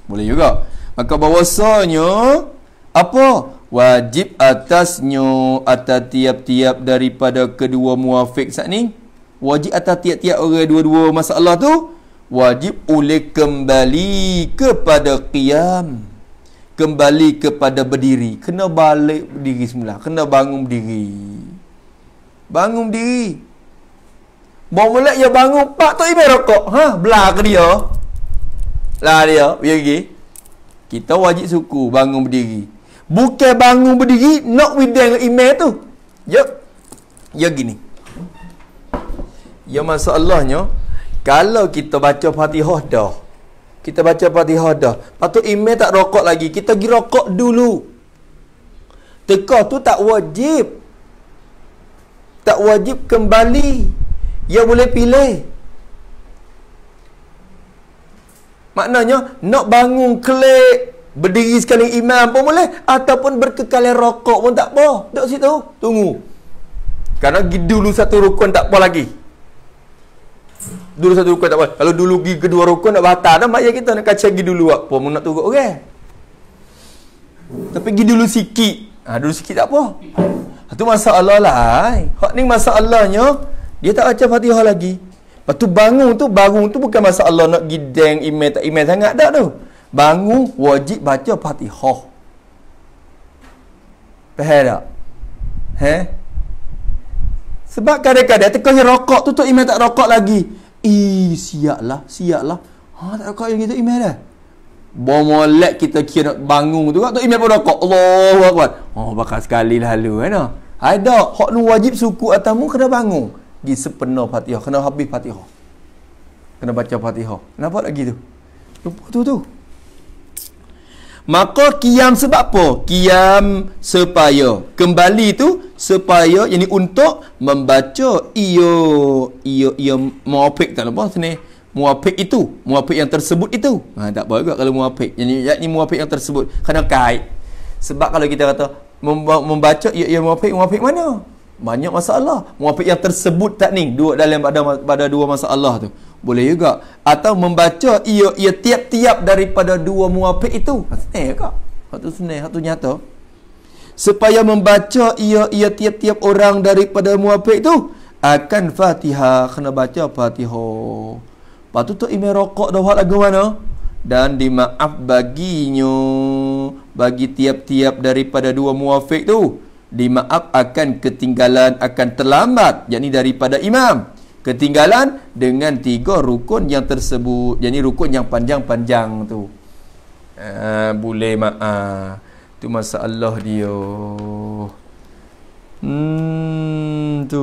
Speaker 1: Boleh juga Maka bawa sonyo Apa? Wajib atasnya Atas tiap-tiap daripada kedua muafik saat ni wajib atas tiap-tiap orang dua-dua masalah tu wajib oleh kembali kepada qiyam kembali kepada berdiri kena balik berdiri semula kena bangun berdiri bangun berdiri bawa mulut ya bangun pak tak ibu rokok ha belah ke dia lah dia biar pergi kita wajib suku bangun berdiri bukan bangun berdiri not with the email tu ya ya gini yang masalahnya Kalau kita baca fatihah dah Kita baca fatihah dah Patut imam tak rokok lagi Kita pergi rokok dulu Teka tu tak wajib Tak wajib kembali Yang boleh pilih Maknanya Nak bangun klik Berdiri sekali imam pun boleh Ataupun berkekalan rokok pun tak apa Tak situ Tunggu Karena dulu satu rukun tak apa lagi dulu satu rukun tak apa. Kalau dulu pergi kedua rukun nak batal dah mak kita nak kacau pergi dulu apa mun nak turun orang. Tapi pergi dulu sikit. Ha, dulu sikit tak apa. Ha, tu masalah lah. Hak ni masalahnya dia tak baca Fatihah lagi. Lepas tu bangun tu bangun tu bukan masalah nak pergi deng email tak email sangat dah tu. Bangun wajib baca Fatihah. Faham tak? Heh? Sebab kadang-kadang tekan rokok tu tu imam tak rokok lagi. I lah, siaklah, lah. Ha, tak ada yang kita email dah. Bomolek kita kira nak bangun tu kan. Tak email pun rokok. Allahu Akbar. Oh, bakal sekali lalu eh, kan. Ada, hak nu wajib suku atamu kena bangun. Di sepenuh fatihah. Kena habis fatihah. Kena baca fatihah. Kenapa lagi tu? Lupa tu. tu. Maka kiam sebab apa? Kiam supaya Kembali tu Supaya Ini untuk Membaca Iyo Iyo Iyo Muapik tak nampak sini Muapik itu Muapik yang tersebut itu ha, Tak boleh juga kalau muapik Ini, ini muapik yang tersebut Kena kait Sebab kalau kita kata Membaca Iyo Iyo Muapik Muapik mana? banyak masalah muafiq yang tersebut tak ni dua dalam pada pada dua masalah tu boleh juga atau membaca ia ia tiap-tiap daripada dua muafiq itu ha, senang juga satu senang satu nyata supaya membaca ia ia tiap-tiap orang daripada muafiq itu akan fatihah kena baca fatihah patut tu tu imam rokok dah buat lagu mana dan dimaaf baginya bagi tiap-tiap daripada dua muafiq tu dimaaf akan ketinggalan akan terlambat yakni daripada imam ketinggalan dengan tiga rukun yang tersebut yakni rukun yang panjang-panjang tu uh, boleh maaf ah, tu masalah dia hmm tu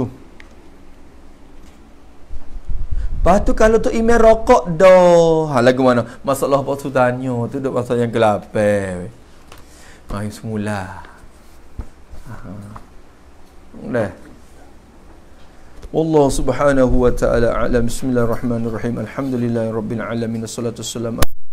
Speaker 1: Lepas tu kalau tu imam rokok dah ha, Lagu mana? Masalah apa tu tanya Tu duduk pasal yang gelap Mari eh. Mari semula Nah. Hmm. Wallahu subhanahu wa ta'ala a'lam. Bismillahirrahmanirrahim. Alhamdulillahirabbil alamin. Wassalatu wassalamu